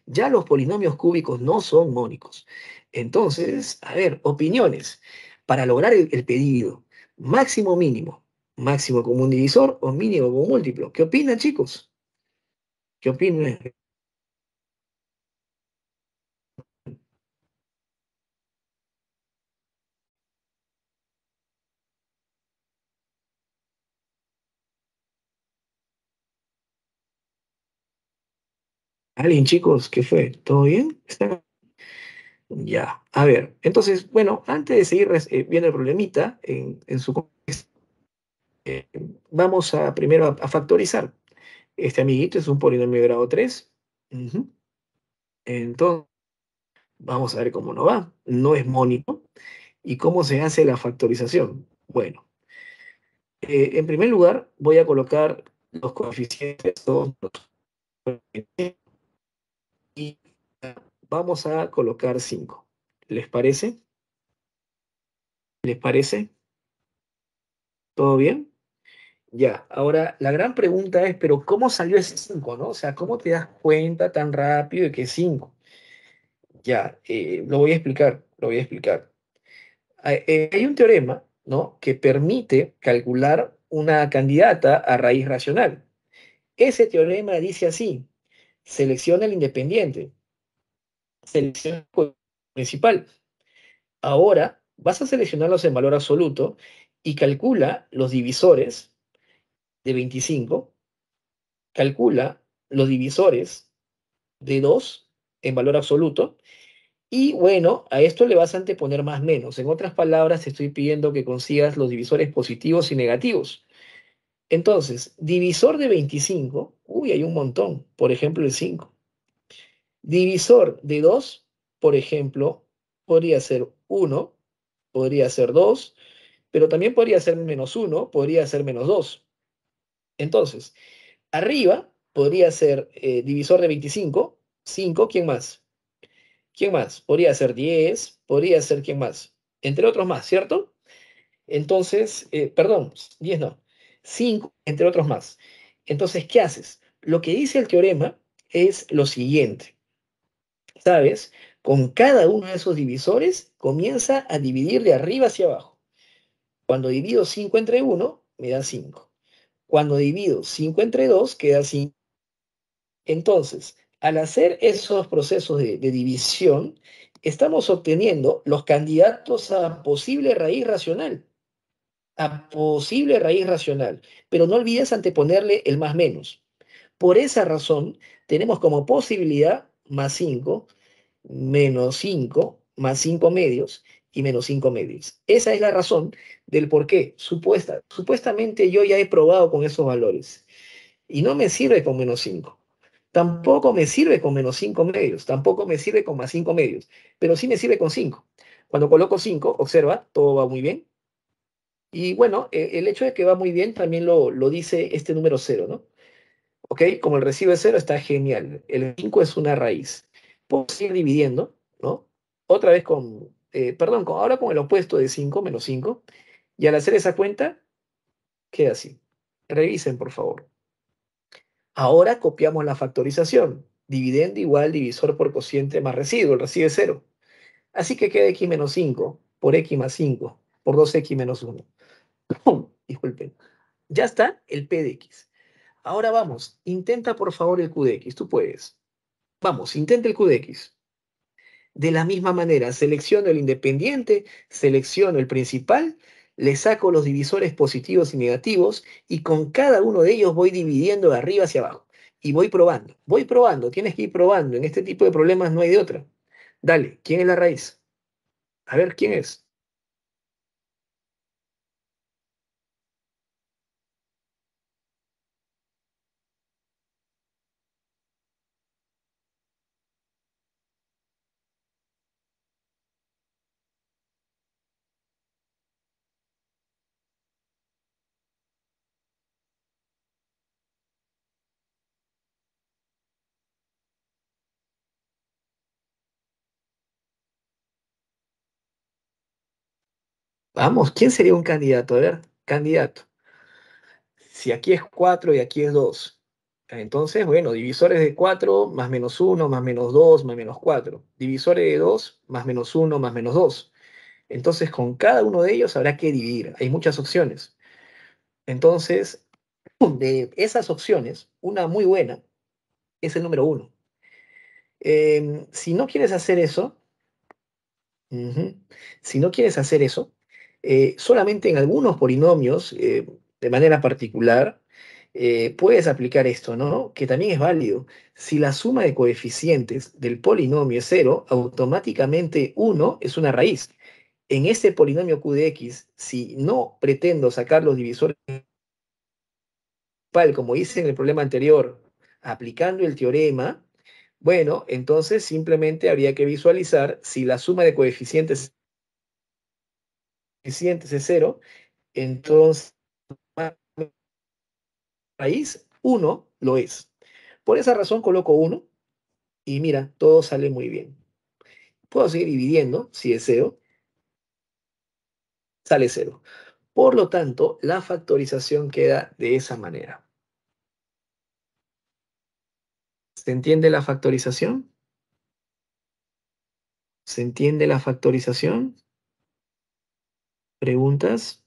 ya los polinomios cúbicos no son mónicos. Entonces, a ver, opiniones. Para lograr el, pedido, máximo mínimo, máximo como un divisor o mínimo como múltiplo. ¿Qué opinan, chicos? ¿Qué opinan? ¿Alguien, chicos? ¿Qué fue? ¿Todo bien? Ya, a ver, entonces, bueno, antes de seguir eh, viendo el problemita en, su eh, vamos a primero a, factorizar. Este amiguito es un polinomio de grado 3. Entonces, vamos a ver cómo no va. No es mónico. ¿Y cómo se hace la factorización? Bueno, eh, en primer lugar, voy a colocar los coeficientes, los coeficientes y vamos a colocar 5. ¿Les parece? ¿Les parece? ¿Todo bien? Ya, ahora la gran pregunta es, pero ¿cómo salió ese 5? ¿no? O sea, ¿cómo te das cuenta tan rápido de que es 5? Ya, eh, lo voy a explicar, lo voy a explicar. Eh, hay un teorema ¿no? que permite calcular una candidata a raíz racional. Ese teorema dice así, selecciona el independiente. Selección pues, principal. Ahora vas a seleccionarlos en valor absoluto y calcula los divisores de 25, calcula los divisores de 2 en valor absoluto y bueno, a esto le vas a anteponer más menos. En otras palabras, te estoy pidiendo que consigas los divisores positivos y negativos. Entonces, divisor de 25, uy, hay un montón. Por ejemplo, el 5. Divisor de 2, por ejemplo, podría ser 1, podría ser 2, pero también podría ser menos 1, podría ser menos 2. Entonces, arriba podría ser eh, divisor de 25, 5, ¿quién más? ¿Quién más? Podría ser 10, podría ser quién más, entre otros más, ¿cierto? Entonces, eh, perdón, 10 no, 5, entre otros más. Entonces, ¿qué haces? Lo que dice el teorema es lo siguiente. ¿sabes? Con cada uno de esos divisores comienza a dividir de arriba hacia abajo. Cuando divido 5 entre 1, me da 5. Cuando divido 5 entre 2, queda 5. Entonces, al hacer esos procesos de, división, estamos obteniendo los candidatos a posible raíz racional a posible raíz racional, pero no olvides anteponerle el más menos. Por esa razón, tenemos como posibilidad más 5, menos 5, más 5 medios y menos 5 medios. Esa es la razón del por qué supuesta, supuestamente yo ya he probado con esos valores y no me sirve con menos 5. Tampoco me sirve con menos 5 medios, tampoco me sirve con más 5 medios, pero sí me sirve con 5. Cuando coloco 5, observa, todo va muy bien. Y bueno, e, el hecho de que va muy bien también lo, lo dice este número 0, ¿no? ¿ok? Como el recibe 0 está genial. El 5 es una raíz. Puedo seguir dividiendo, ¿no? Otra vez con, eh, perdón, ahora con el opuesto de 5, menos 5. Y al hacer esa cuenta, queda así. Revisen, por favor. Ahora copiamos la factorización. Dividendo igual divisor por cociente más residuo. El recibe 0. Así que queda x menos 5 por x más 5 por 2x menos 1. Disculpen. Ya está el p de x. Ahora vamos, intenta por favor el QDX, tú puedes. Vamos, intenta el QDX. De la misma manera, selecciono el independiente, selecciono el principal, le saco los divisores positivos y negativos y con cada uno de ellos voy dividiendo de arriba hacia abajo. Y voy probando, voy probando, tienes que ir probando. En este tipo de problemas no hay de otra. Dale, ¿quién es la raíz? A ver, ¿quién es? Vamos, ¿quién sería un candidato? A ver, candidato. Si aquí es 4 y aquí es 2. Entonces, bueno, divisores de 4 más menos 1, más menos 2, más menos 4. Divisores de 2 más menos 1, más menos 2. Entonces, con cada uno de ellos habrá que dividir. Hay muchas opciones. Entonces, de esas opciones, una muy buena es el número 1. Em, si no quieres hacer eso, si no quieres hacer eso, eh, solamente en algunos polinomios, eh, de manera particular, eh, puedes aplicar esto, ¿no? Que también es válido. Si la suma de coeficientes del polinomio es cero, automáticamente 1 es una raíz. En este polinomio q de x, si no pretendo sacar los divisores como hice en el problema anterior, aplicando el teorema, bueno, entonces simplemente habría que visualizar si la suma de coeficientes coeficiente es cero, entonces raíz 1 lo es. Por esa razón coloco uno y mira, todo sale muy bien. Puedo seguir dividiendo si deseo. Sale cero. Por lo tanto, la factorización queda de esa manera. ¿Se entiende la factorización? ¿Se entiende la factorización? ¿Preguntas?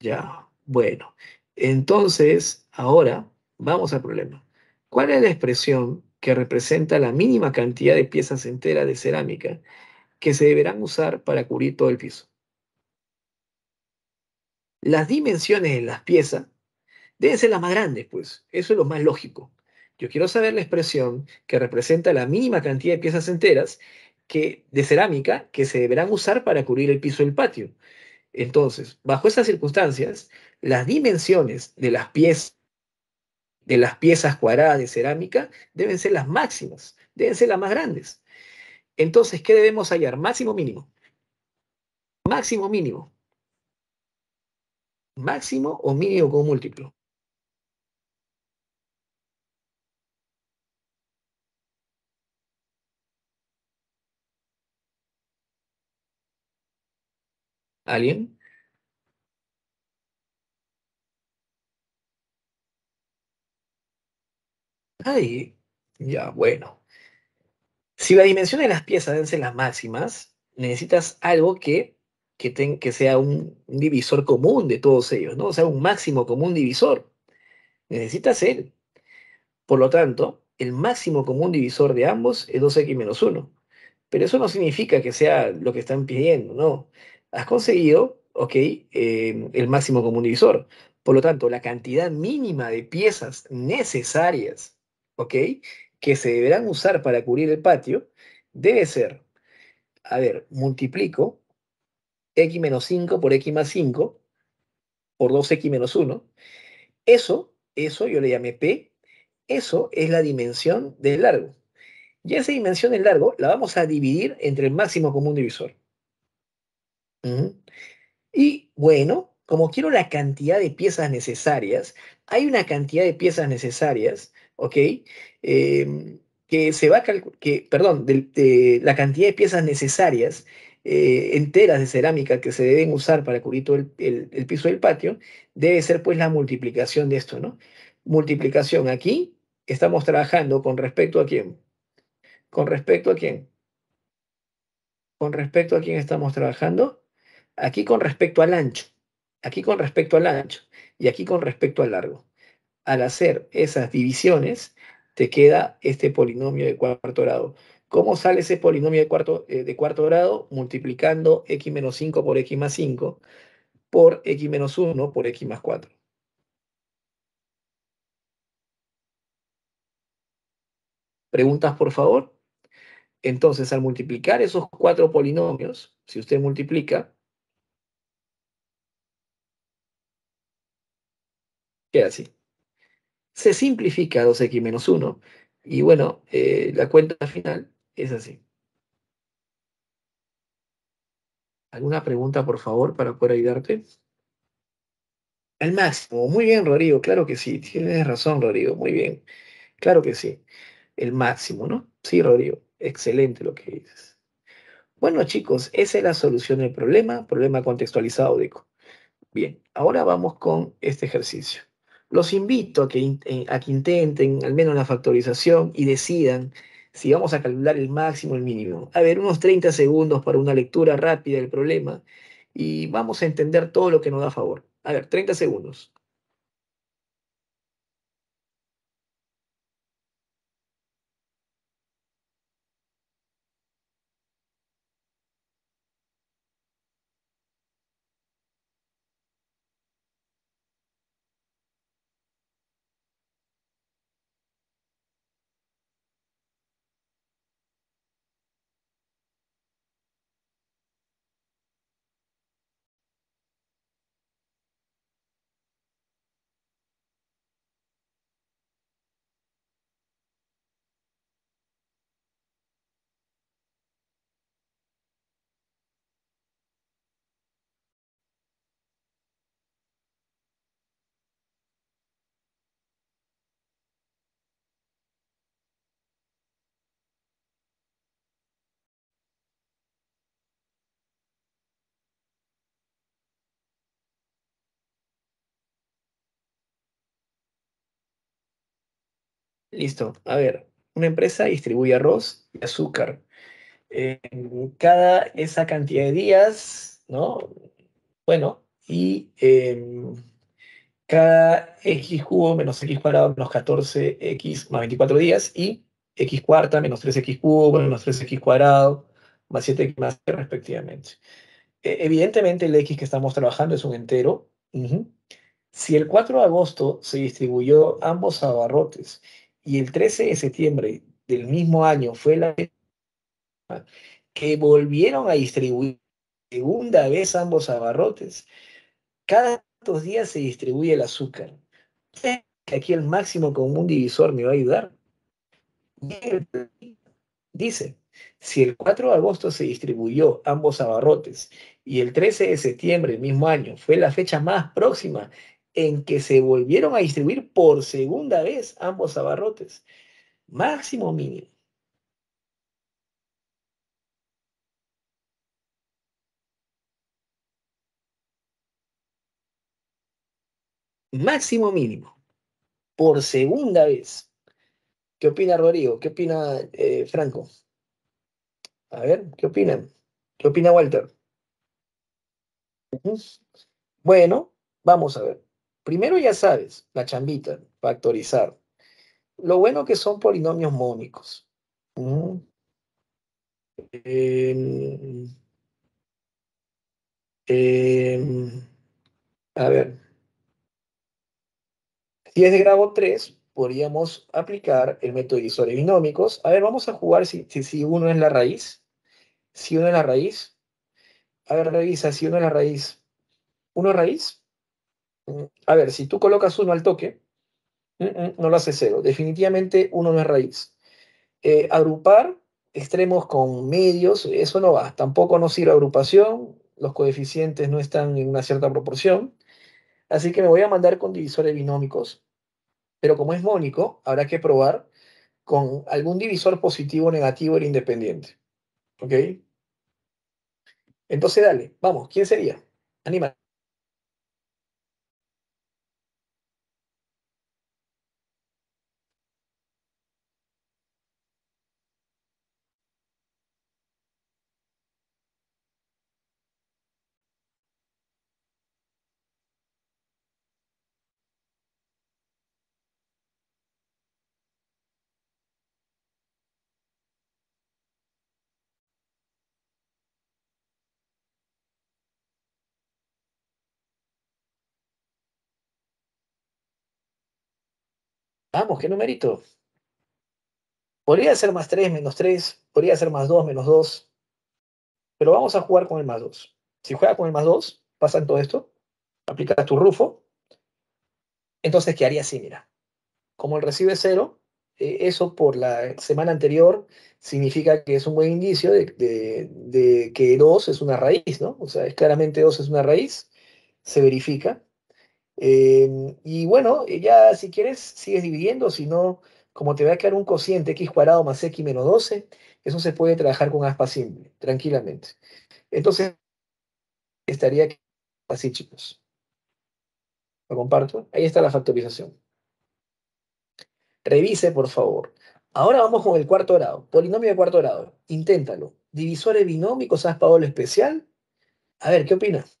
Ya, bueno. Entonces, ahora vamos al problema. ¿Cuál es la expresión que representa la mínima cantidad de piezas enteras de cerámica que se deberán usar para cubrir todo el piso? Las dimensiones de las piezas deben ser las más grandes, pues. Eso es lo más lógico. Yo quiero saber la expresión que representa la mínima cantidad de piezas enteras de cerámica que se deberán usar para cubrir el piso del patio. Entonces, bajo esas circunstancias, las dimensiones de las piezas de las piezas cuadradas de cerámica deben ser las máximas, deben ser las más grandes. Entonces, ¿qué debemos hallar? Máximo mínimo. Máximo mínimo. Máximo o mínimo con múltiplo. ¿Alguien? Ahí, ya, bueno. Si la dimensión de las piezas deben ser las máximas, necesitas algo que, que, sea un, divisor común de todos ellos, ¿no? O sea, un máximo común divisor. Necesitas él. Por lo tanto, el máximo común divisor de ambos es 2x menos 1. Pero eso no significa que sea lo que están pidiendo, no has conseguido, ok, em, el máximo común divisor. Por lo tanto, la cantidad mínima de piezas necesarias, ok, que se deberán usar para cubrir el patio, debe ser, a ver, multiplico x menos 5 por x más 5 por 2x menos 1. Eso, eso yo le llamé P, eso es la dimensión del largo. Y esa dimensión del largo la vamos a dividir entre el máximo común divisor. Y bueno, como quiero la cantidad de piezas necesarias, hay una cantidad de piezas necesarias, ¿ok? Em, que se va a que, perdón, la cantidad de piezas necesarias eh, enteras de cerámica que se deben usar para cubrir todo el, piso del patio, debe ser pues la multiplicación de esto, ¿no? Multiplicación aquí, estamos trabajando con respecto a quién. ¿Con respecto a quién? ¿Con respecto a quién estamos trabajando? Aquí con respecto al ancho, aquí con respecto al ancho y aquí con respecto al largo. Al hacer esas divisiones, te queda este polinomio de cuarto grado. ¿Cómo sale ese polinomio de cuarto, eh, de cuarto grado? Multiplicando x menos 5 por x más 5 por x menos 1 por x más 4. ¿Preguntas, por favor? Entonces, al multiplicar esos cuatro polinomios, si usted multiplica, así. Se simplifica 2x menos 1 y bueno, eh, la cuenta final es así. ¿Alguna pregunta, por favor, para poder ayudarte? Al máximo. Muy bien, Rodrigo. Claro que sí. Tienes razón, Rodrigo. Muy bien. Claro que sí. El máximo, ¿no? Sí, Rodrigo. Excelente lo que dices. Bueno, chicos, esa es la solución del problema, problema contextualizado de Bien, ahora vamos con este ejercicio. Los invito eh, a que, intenten al menos la factorización y decidan si vamos a calcular el máximo o el mínimo. A ver, unos 30 segundos para una lectura rápida del problema y vamos a entender todo lo que nos da favor. A ver, 30 segundos. Listo. A ver, una empresa distribuye arroz y azúcar. cada esa cantidad de días, ¿no? Bueno, y em, cada x cubo menos x cuadrado menos 14x más 24 días y x cuarta menos 3x cubo menos 3x cuadrado más 7x más respectivamente. E, evidentemente el x que estamos trabajando es un entero. Si el 4 de agosto se distribuyó ambos abarrotes y el 13 de septiembre del mismo año fue la que volvieron a distribuir segunda vez ambos abarrotes. Cada dos días se distribuye el azúcar. Aquí el máximo común divisor me va a ayudar. Dice, si el 4 de agosto se distribuyó ambos abarrotes y el 13 de septiembre del mismo año fue la fecha más próxima en que se volvieron a distribuir por segunda vez ambos abarrotes, máximo mínimo. Máximo mínimo, por segunda vez. ¿Qué opina Rodrigo? ¿Qué opina eh, Franco? A ver, ¿qué opinan? ¿Qué opina Walter? Bueno, vamos a ver. Primero ya sabes, la chambita, factorizar. Lo bueno que son polinomios mónicos. Mm. Em, em, a ver. Si es de grado 3, podríamos aplicar el método de binómicos. A ver, vamos a jugar si, si, uno es la raíz. Si uno es la raíz. A ver, revisa, si uno es la raíz. ¿Uno raíz? A ver, si tú colocas uno al toque, mm, mm, no lo hace cero. Definitivamente uno no es raíz. Eh, agrupar extremos con medios, eso no va. Tampoco nos sirve agrupación, los coeficientes no están en una cierta proporción. Así que me voy a mandar con divisores binómicos. Pero como es mónico, habrá que probar con algún divisor positivo, negativo, o independiente. ¿Ok? Entonces, dale, vamos, ¿quién sería? Anímate. Vamos, qué numerito. Podría ser más 3, menos 3, podría ser más 2, menos 2. Pero vamos a jugar con el más 2. Si juega con el más 2, pasa en todo esto, aplicas tu rufo, entonces quedaría así, mira. Como el recibe 0, eh, eso por la semana anterior significa que es un buen indicio de, de, de que 2 es una raíz, ¿no? O sea, es claramente 2 es una raíz, se verifica, Em, y bueno, eh, ya si quieres, sigues dividiendo, si no, como te va a quedar un cociente x cuadrado más x menos 12, eso se puede trabajar con aspa simple, tranquilamente. Entonces, estaría así, chicos. Lo comparto. Ahí está la factorización. Revise, por favor. Ahora vamos con el cuarto grado. Polinomio de cuarto grado. Inténtalo. Divisores binómicos, aspa doble especial. A ver, ¿qué opinas?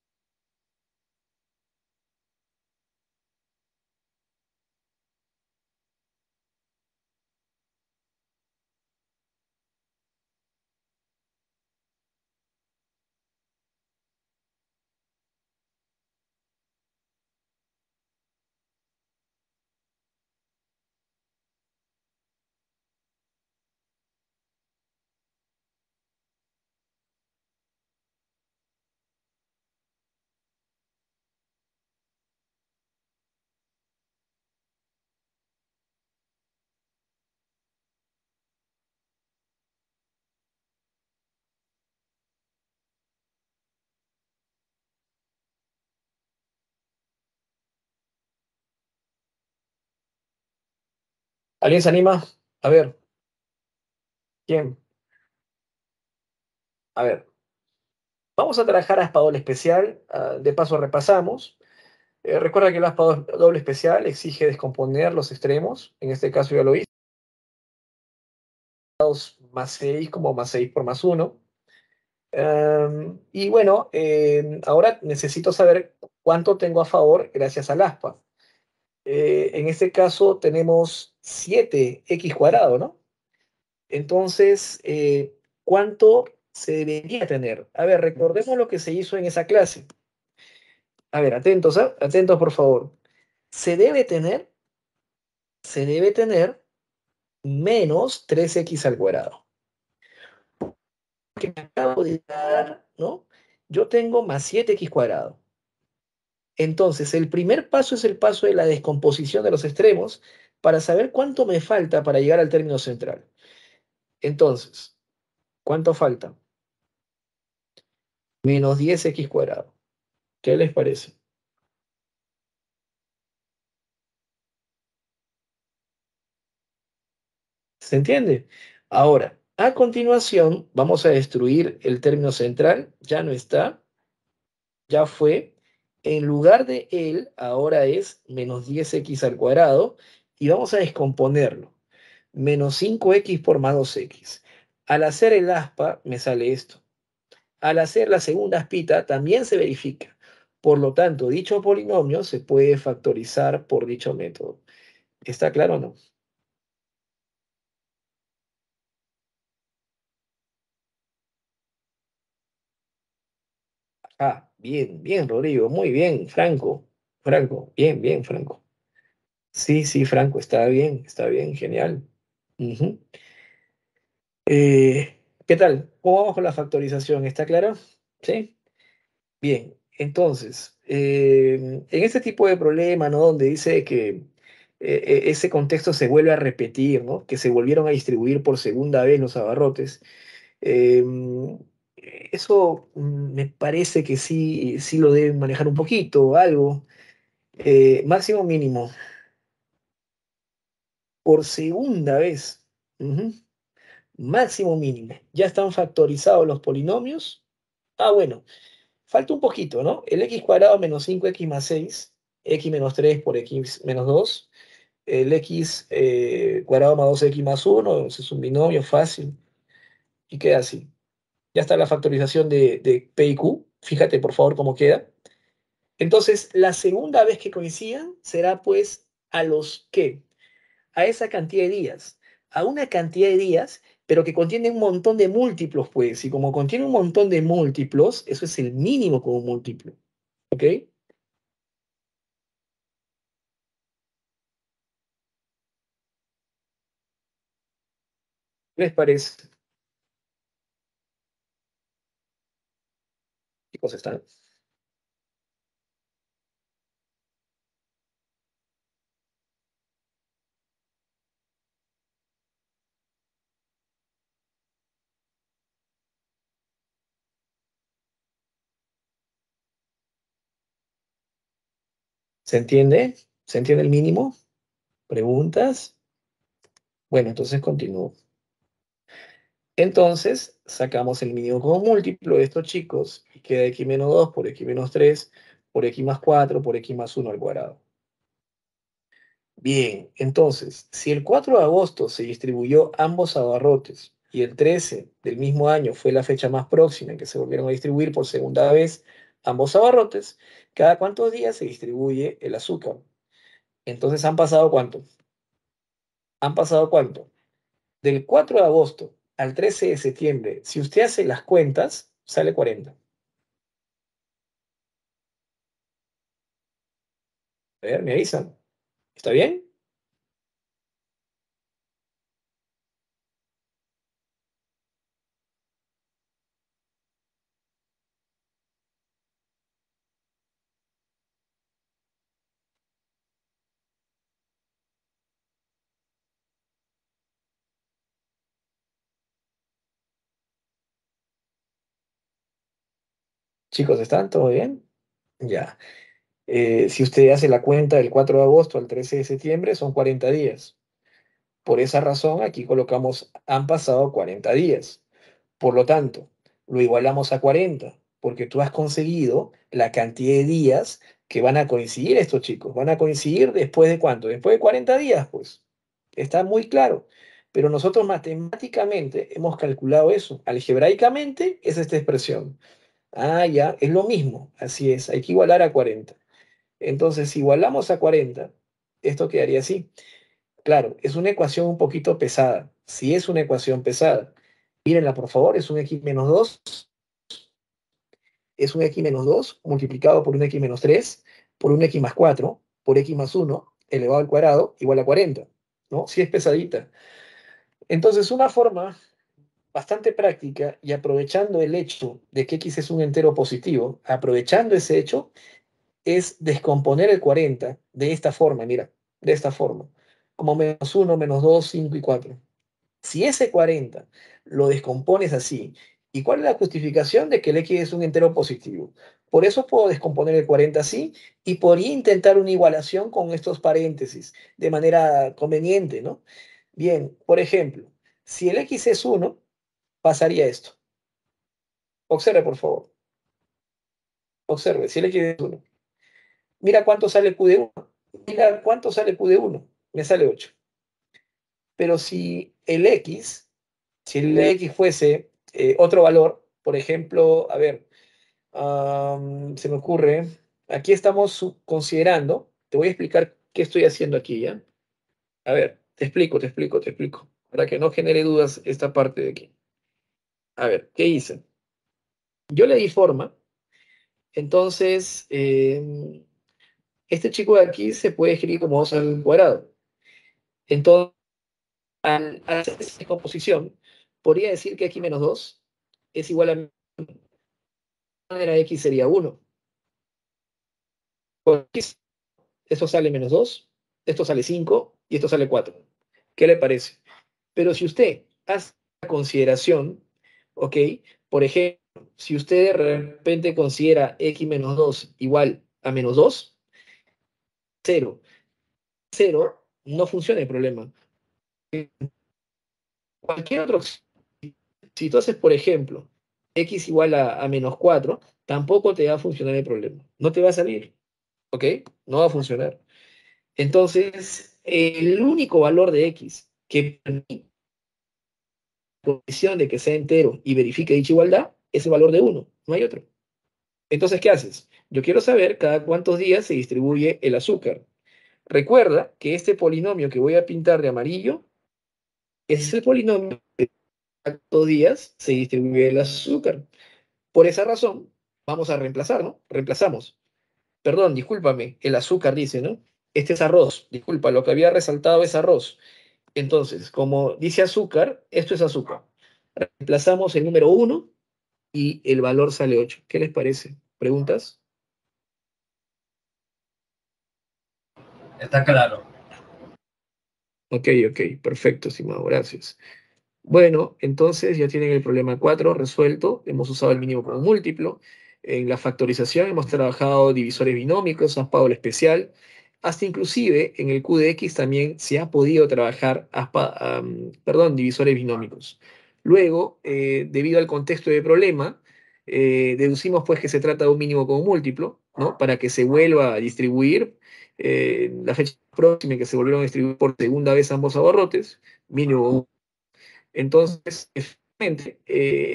¿Alguien se anima? A ver. ¿Quién? A ver. Vamos a trabajar aspa doble especial. Ah, de paso repasamos. Eh, recuerda que el aspa doble especial exige descomponer los extremos. En este caso ya lo hice. Más 6 como más 6 por más 1. Em, y bueno, eh, ahora necesito saber cuánto tengo a favor gracias al aspa. Eh, en este caso tenemos 7x cuadrado, ¿no? Entonces, eh, ¿cuánto se debería tener? A ver, recordemos lo que se hizo en esa clase. A ver, atentos, ¿eh? atentos por favor. Se debe tener, se debe tener menos 3x al cuadrado. Que acabo de dar, ¿no? Yo tengo más 7x cuadrado. Entonces, el primer paso es el paso de la descomposición de los extremos para saber cuánto me falta para llegar al término central. Entonces, ¿cuánto falta? Menos 10x cuadrado. ¿Qué les parece? ¿Se entiende? Ahora, a continuación, vamos a destruir el término central. Ya no está. Ya fue en lugar de él, ahora es menos 10x al cuadrado y vamos a descomponerlo. Menos 5x por más 2x. Al hacer el aspa me sale esto. Al hacer la segunda aspita también se verifica. Por lo tanto, dicho polinomio se puede factorizar por dicho método. ¿Está claro o no? Ah, Bien, bien, Rodrigo, muy bien, Franco, Franco, bien, bien, Franco. Sí, sí, Franco, está bien, está bien, genial. Eh, ¿Qué tal? ¿Cómo vamos con la factorización? ¿Está claro? Sí. Bien, entonces, em, en este tipo de problema, ¿no? Donde dice que eh, e, ese contexto se vuelve a repetir, ¿no? Que se volvieron a distribuir por segunda vez los abarrotes. Em, eh, eso mm, me parece que sí, sí lo deben manejar un poquito, algo. Eh, máximo mínimo. Por segunda vez. Máximo mínimo. Ya están factorizados los polinomios. Ah, bueno. Falta un poquito, ¿no? El x cuadrado menos 5x más 6, x menos 3 por x menos 2, el x eh, cuadrado más 2x más 1, es un binomio fácil, y queda así ya está la factorización de, P y Q, fíjate por favor cómo queda. Entonces, la segunda vez que coincidan será pues a los que, a esa cantidad de días, a una cantidad de días, pero que contiene un montón de múltiplos, pues, y como contiene un montón de múltiplos, eso es el mínimo como múltiplo, ¿ok? ¿Les parece? pues están. ¿Se entiende? ¿Se entiende el mínimo? ¿Preguntas? Bueno, entonces continúo. Entonces, sacamos el mínimo como múltiplo de estos chicos y queda x menos 2 por x menos 3 por x más 4 por x más 1 al cuadrado. Bien, entonces, si el 4 de agosto se distribuyó ambos abarrotes y el 13 del mismo año fue la fecha más próxima en que se volvieron a distribuir por segunda vez ambos abarrotes, cada cuántos días se distribuye el azúcar. Entonces, ¿han pasado cuánto? ¿Han pasado cuánto? Del 4 de agosto al 13 de septiembre, si usted hace las cuentas, sale 40. A ver, me avisan. ¿Está bien? Chicos, ¿están todo bien? Ya. Eh, si usted hace la cuenta del 4 de agosto al 13 de septiembre, son 40 días. Por esa razón, aquí colocamos, han pasado 40 días. Por lo tanto, lo igualamos a 40, porque tú has conseguido la cantidad de días que van a coincidir estos chicos. Van a coincidir después de cuánto? Después de 40 días, pues. Está muy claro. Pero nosotros matemáticamente hemos calculado eso. Algebraicamente es esta expresión. Ah, ya, es lo mismo, así es, hay que igualar a 40. Entonces, si igualamos a 40, esto quedaría así. Claro, es una ecuación un poquito pesada, si es una ecuación pesada. Mírenla, por favor, es un x menos 2, es un x menos 2 multiplicado por un x menos 3, por un x más 4, por x más 1, elevado al cuadrado, igual a 40, ¿no? Si es pesadita. Entonces, una forma bastante práctica y aprovechando el hecho de que X es un entero positivo, aprovechando ese hecho, es descomponer el 40 de esta forma, mira, de esta forma, como menos 1, menos 2, 5 y 4. Si ese 40 lo descompones así, ¿y cuál es la justificación de que el X es un entero positivo? Por eso puedo descomponer el 40 así y podría intentar una igualación con estos paréntesis de manera conveniente, ¿no? Bien, por ejemplo, si el X es 1, pasaría esto. Observe, por favor. Observe, si le es uno. Mira cuánto sale Q de 1. Mira cuánto sale Q de 1. Me sale 8. Pero si el X, si el X fuese eh, otro valor, por ejemplo, a ver, se me ocurre, aquí estamos considerando, te voy a explicar qué estoy haciendo aquí, ¿ya? A ver, te explico, te explico, te explico, para que no genere dudas esta parte de aquí. A ver, ¿qué hice? Yo le di forma. Entonces, eh, este chico de aquí se puede escribir como 2 al cuadrado. Entonces, al hacer esta descomposición, podría decir que x menos 2 es igual a... De manera x sería 1. Por esto sale menos 2, esto sale 5 y esto sale 4. ¿Qué le parece? Pero si usted hace la consideración ¿ok? Por ejemplo, si usted de repente considera x menos 2 igual a menos 2, 0, 0, no funciona el problema. Cualquier otro, si tú haces, por ejemplo, x igual a, a menos 4, tampoco te va a funcionar el problema. No te va a salir, ¿ok? No va a funcionar. Entonces, el único valor de x que permite condición de que sea entero y verifique dicha igualdad, ese valor de uno, no hay otro. Entonces, ¿qué haces? Yo quiero saber cada cuántos días se distribuye el azúcar. Recuerda que este polinomio que voy a pintar de amarillo es el polinomio de cada cuántos días se distribuye el azúcar. Por esa razón, vamos a reemplazar, ¿no? Reemplazamos. Perdón, discúlpame, el azúcar dice, ¿no? Este es arroz, disculpa, lo que había resaltado es arroz. Entonces, como dice azúcar, esto es azúcar. Reemplazamos el número 1 y el valor sale 8. ¿Qué les parece? ¿Preguntas? Está claro. Ok, ok, perfecto, estimado, gracias. Bueno, entonces ya tienen el problema 4 resuelto. Hemos usado el mínimo como múltiplo. En la factorización hemos trabajado divisores binómicos, San pagado especial. Hasta inclusive en el QDX también se ha podido trabajar mm, divisores binómicos. Luego, eh, debido al contexto de problema, eh, deducimos pues que se trata de un mínimo con múltiplo, ¿no? Para que se vuelva a distribuir eh, la fecha próxima en que se volvieron a distribuir por segunda vez ambos abarrotes, mínimo. Entonces, efectivamente,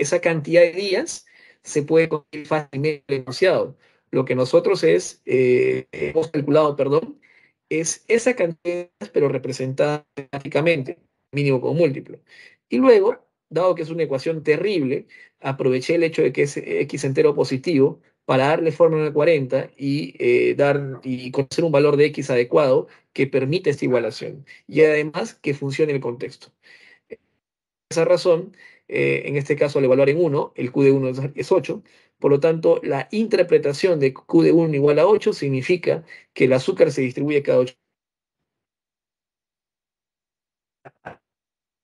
esa cantidad de días se puede conseguir fácilmente enunciado. Lo que nosotros es, eh, hemos calculado, perdón, es esa cantidad, pero representada gráficamente, mínimo con múltiplo. Y luego, dado que es una ecuación terrible, aproveché el hecho de que es x entero positivo para darle forma a 40 y, eh, dar, y conocer un valor de x adecuado que permita esta igualación y además que funcione el contexto. Por esa razón, eh, en este caso al evaluar en 1, el Q de 1 es 8, por lo tanto, la interpretación de Q de 1 igual a 8 significa que el azúcar se distribuye cada 8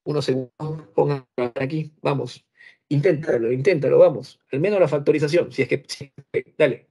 unos segundos, pongan aquí, vamos, inténtalo, inténtalo, vamos, al menos la factorización, si es que, dale.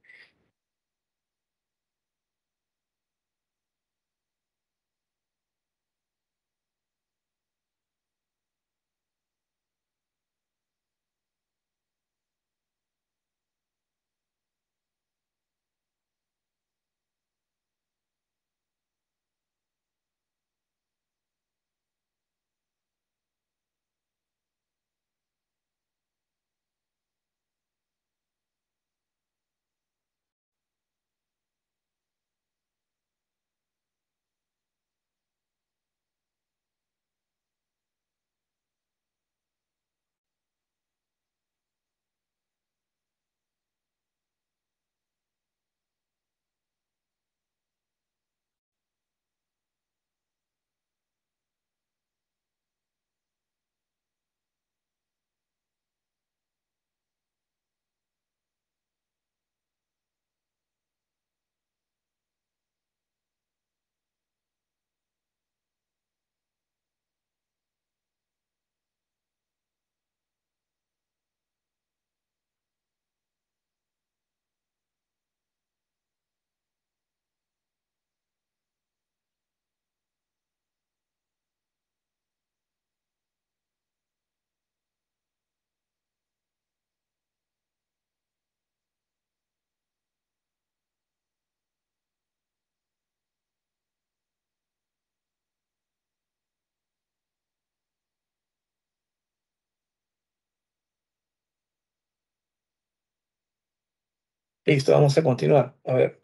Listo, vamos a continuar. A ver.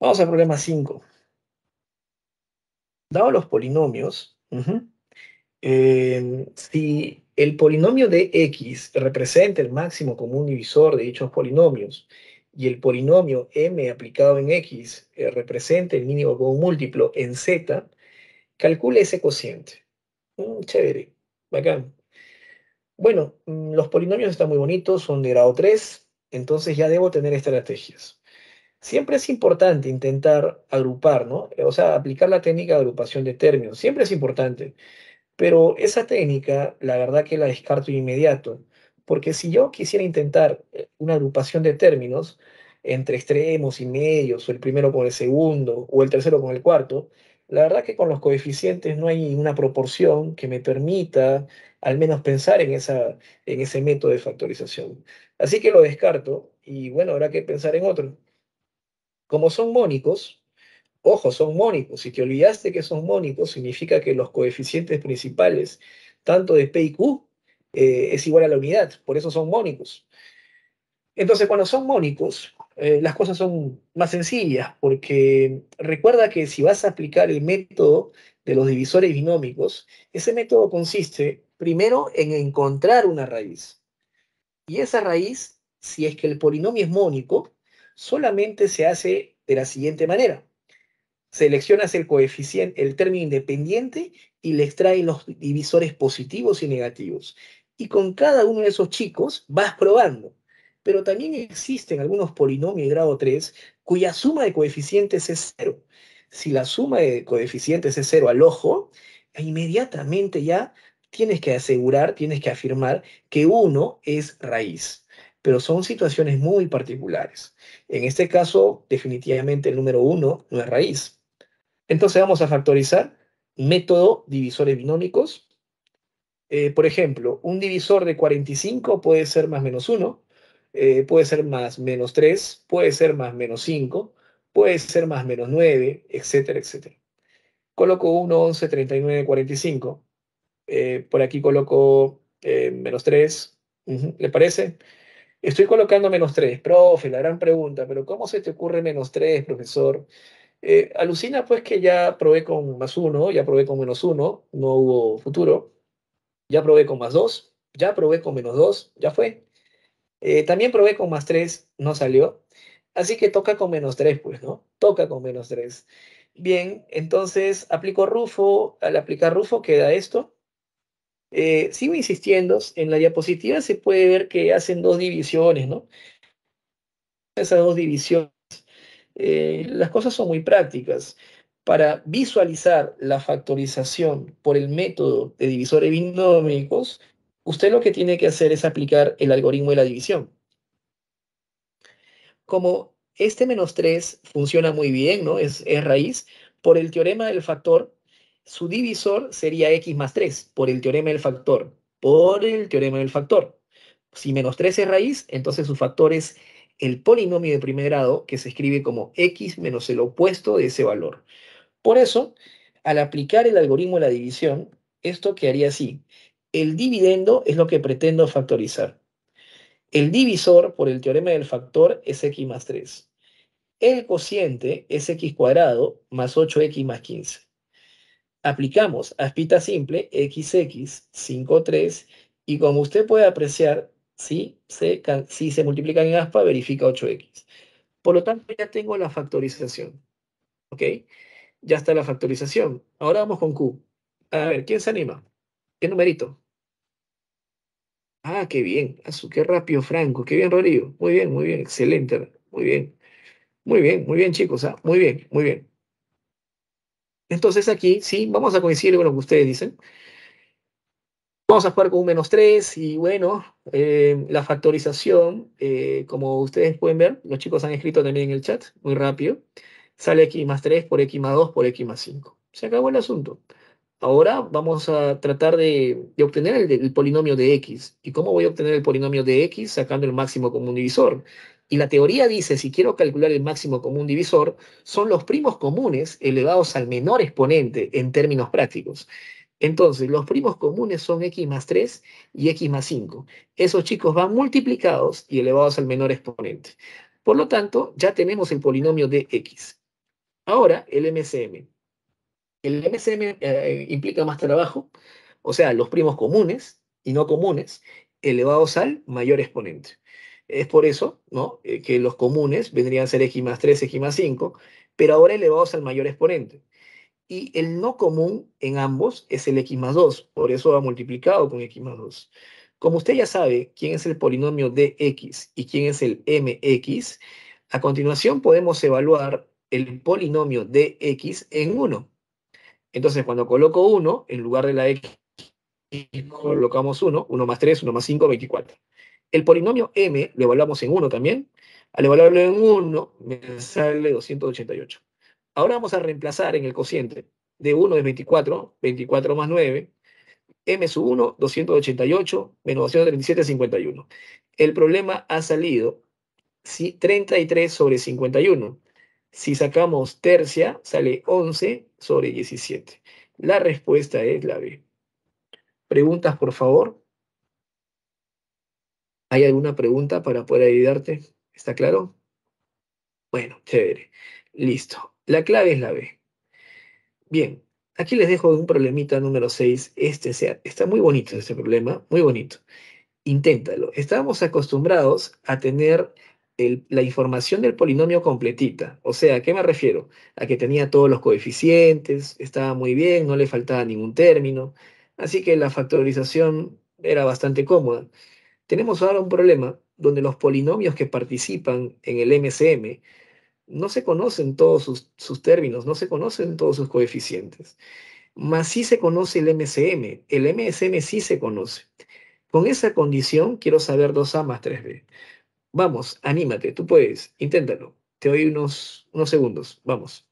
Vamos al problema 5. Dado los polinomios, em, si el polinomio de x representa el máximo común divisor de dichos polinomios y el polinomio m aplicado en x eh, representa el mínimo común múltiplo en z, calcule ese cociente. Mm, chévere, bacán. Bueno, mm, los polinomios están muy bonitos, son de grado 3, entonces ya debo tener estrategias. Siempre es importante intentar agrupar, ¿no? Eh, o sea, aplicar la técnica de agrupación de términos, siempre es importante. Pero esa técnica, la verdad que la descarto de inmediato, porque si yo quisiera intentar eh, una agrupación de términos entre extremos y medios, o el primero con el segundo, o el tercero con el cuarto, la verdad que con los coeficientes no hay una proporción que me permita al menos pensar en, esa, en ese método de factorización. Así que lo descarto y bueno, habrá que pensar en otro. Como son mónicos, ojo, son mónicos. Si te olvidaste que son mónicos, significa que los coeficientes principales, tanto de P y Q, eh, es igual a la unidad. Por eso son mónicos. Entonces, cuando son mónicos, eh, las cosas son más sencillas, porque recuerda que si vas a aplicar el método de los divisores binómicos, ese método consiste primero en encontrar una raíz. Y esa raíz, si es que el polinomio es mónico, solamente se hace de la siguiente manera. Seleccionas el coeficiente, el término independiente y le extraen los divisores positivos y negativos. Y con cada uno de esos chicos vas probando. Pero también existen algunos polinomios de grado 3 cuya suma de coeficientes es cero. Si la suma de coeficientes es cero al ojo, inmediatamente ya tienes que asegurar, tienes que afirmar que uno es raíz. Pero son situaciones muy particulares. En este caso, definitivamente el número 1 no es raíz. Entonces vamos a factorizar método divisores binómicos. Eh, por ejemplo, un divisor de 45 puede ser más menos 1, eh, puede ser más menos 3, puede ser más menos 5, puede ser más menos 9, etcétera, etcétera. Coloco 1, 11, 39, 45. Eh, por aquí coloco eh, menos 3, ¿le parece? Estoy colocando menos 3, profe, la gran pregunta, pero ¿cómo se te ocurre menos 3, profesor? Eh, alucina pues que ya probé con más 1, ya probé con menos 1, no hubo futuro, ya probé con más 2, ya probé con menos 2, ya fue. también probé con más 3, no salió. Así que toca con menos 3, pues, ¿no? Toca con menos 3. Bien, entonces aplico Rufo. Al aplicar Rufo queda esto. Eh, sigo insistiendo, en la diapositiva se puede ver que hacen dos divisiones, ¿no? Esas dos divisiones, eh, las cosas son muy prácticas. Para visualizar la factorización por el método de divisores binómicos, usted lo que tiene que hacer es aplicar el algoritmo de la división. Como este menos 3 funciona muy bien, ¿no? Es, es raíz, por el teorema del factor su divisor sería x más 3 por el teorema del factor, por el teorema del factor. Si menos 3 es raíz, entonces su factor es el polinomio de primer grado que se escribe como x menos el opuesto de ese valor. Por eso, al aplicar el algoritmo de la división, esto quedaría así. El dividendo es lo que pretendo factorizar. El divisor por el teorema del factor es x más 3. El cociente es x cuadrado más 8x más 15 aplicamos aspita simple XX53 y como usted puede apreciar, si se, si se multiplican en aspa, verifica 8x. Por lo tanto, ya tengo la factorización. ¿Ok? Ya está la factorización. Ahora vamos con Q. A ver, ¿quién se anima? ¿Qué numerito? Ah, qué bien. Qué rápido, Franco. Qué bien, Rodrigo. Muy bien, muy bien. Excelente. Muy bien. Muy bien, muy bien, chicos. ¿ah? Muy bien, muy bien. Entonces aquí, sí, vamos a coincidir con lo que ustedes dicen. Vamos a jugar con un menos 3 y bueno, eh, la factorización, eh, como ustedes pueden ver, los chicos han escrito también en el chat, muy rápido, sale x más 3 por x más 2 por x más 5. Se acabó el asunto. Ahora vamos a tratar de, obtener el, el, polinomio de x. ¿Y cómo voy a obtener el polinomio de x? Sacando el máximo común divisor. Y la teoría dice, si quiero calcular el máximo común divisor, son los primos comunes elevados al menor exponente en términos prácticos. Entonces, los primos comunes son x más 3 y x más 5. Esos chicos van multiplicados y elevados al menor exponente. Por lo tanto, ya tenemos el polinomio de x. Ahora, el MCM. El MCM eh, implica más trabajo, o sea, los primos comunes y no comunes elevados al mayor exponente. Es por eso ¿no? Eh, que los comunes vendrían a ser x más 3, x más 5, pero ahora elevados al mayor exponente. Y el no común en ambos es el x más 2, por eso va multiplicado con x más 2. Como usted ya sabe quién es el polinomio de x y quién es el mx, a continuación podemos evaluar el polinomio de x en 1. Entonces, cuando coloco 1, en lugar de la x, colocamos 1, 1 más 3, 1 más 5, 24 el polinomio m, lo evaluamos en 1 también, al evaluarlo en 1 me sale 288. Ahora vamos a reemplazar en el cociente de 1 es 24, 24 más 9, m sub 1, 288, menos 237, 51. El problema ha salido si 33 sobre 51. Si sacamos tercia, sale 11 sobre 17. La respuesta es la B. Preguntas, por favor. ¿Hay alguna pregunta para poder ayudarte? ¿Está claro? Bueno, chévere. Listo. La clave es la B. Bien, aquí les dejo un problemita número 6. Este sea, está muy bonito este problema, muy bonito. Inténtalo. Estábamos acostumbrados a tener la información del polinomio completita. O sea, ¿a qué me refiero? A que tenía todos los coeficientes, estaba muy bien, no le faltaba ningún término. Así que la factorización era bastante cómoda. Tenemos ahora un problema donde los polinomios que participan en el MCM no se conocen todos sus, términos, no se conocen todos sus coeficientes, mas sí se conoce el MCM, el MSM sí se conoce. Con esa condición quiero saber 2A más 3B. Vamos, anímate, tú puedes, inténtalo. Te doy unos, unos segundos, vamos.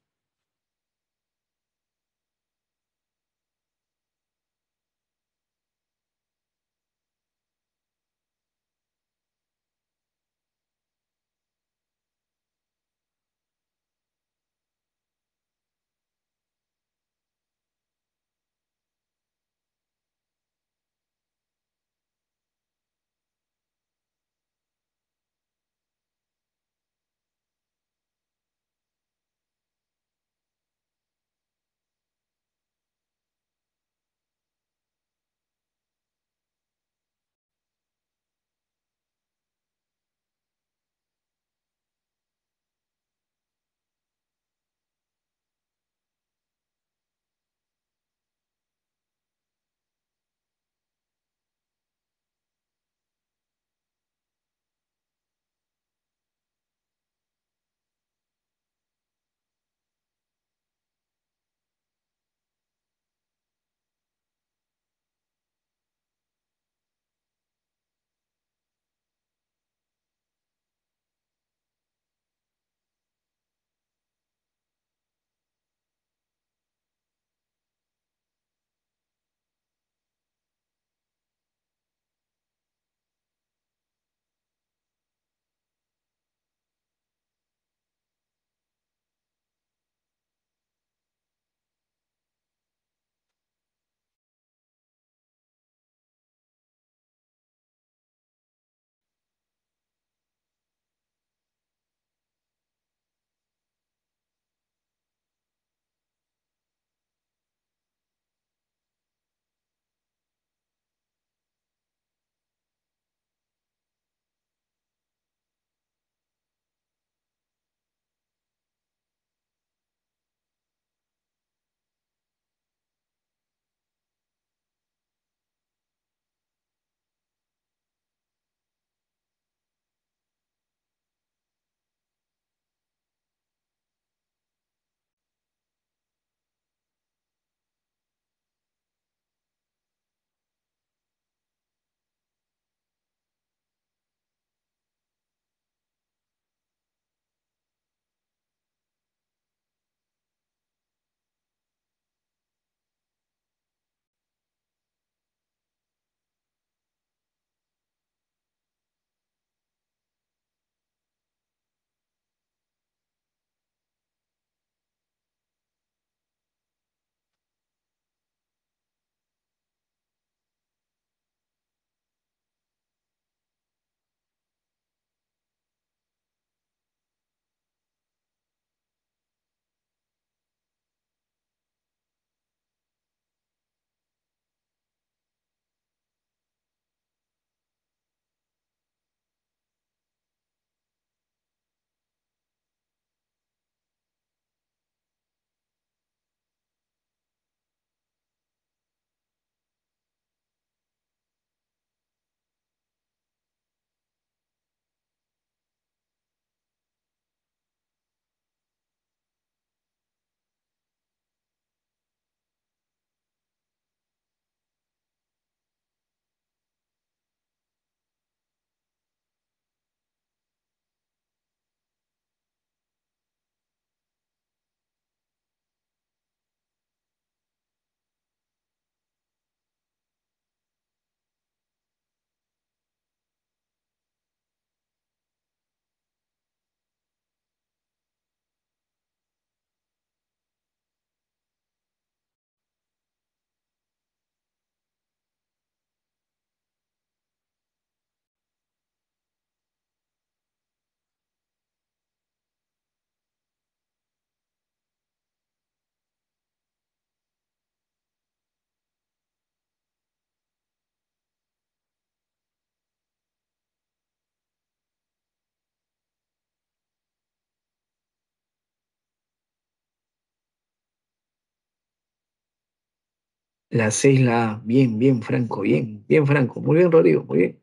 La 6, la A. Bien, bien, Franco, bien, bien, Franco. Muy bien, Rodrigo, muy bien.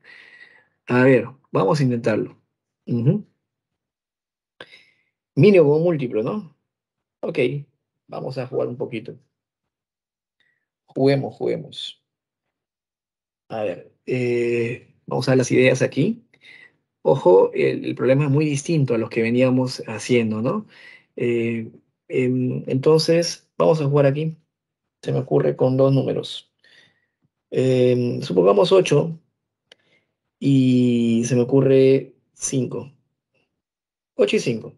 A ver, vamos a intentarlo. Mínimo como múltiplo, ¿no? Ok, vamos a jugar un poquito. Juguemos, juguemos. A ver, eh, vamos a ver las ideas aquí. Ojo, el, problema es muy distinto a los que veníamos haciendo, ¿no? Eh, entonces, vamos a jugar aquí se me ocurre con dos números. Em, supongamos 8 y se me ocurre 5. 8 y 5.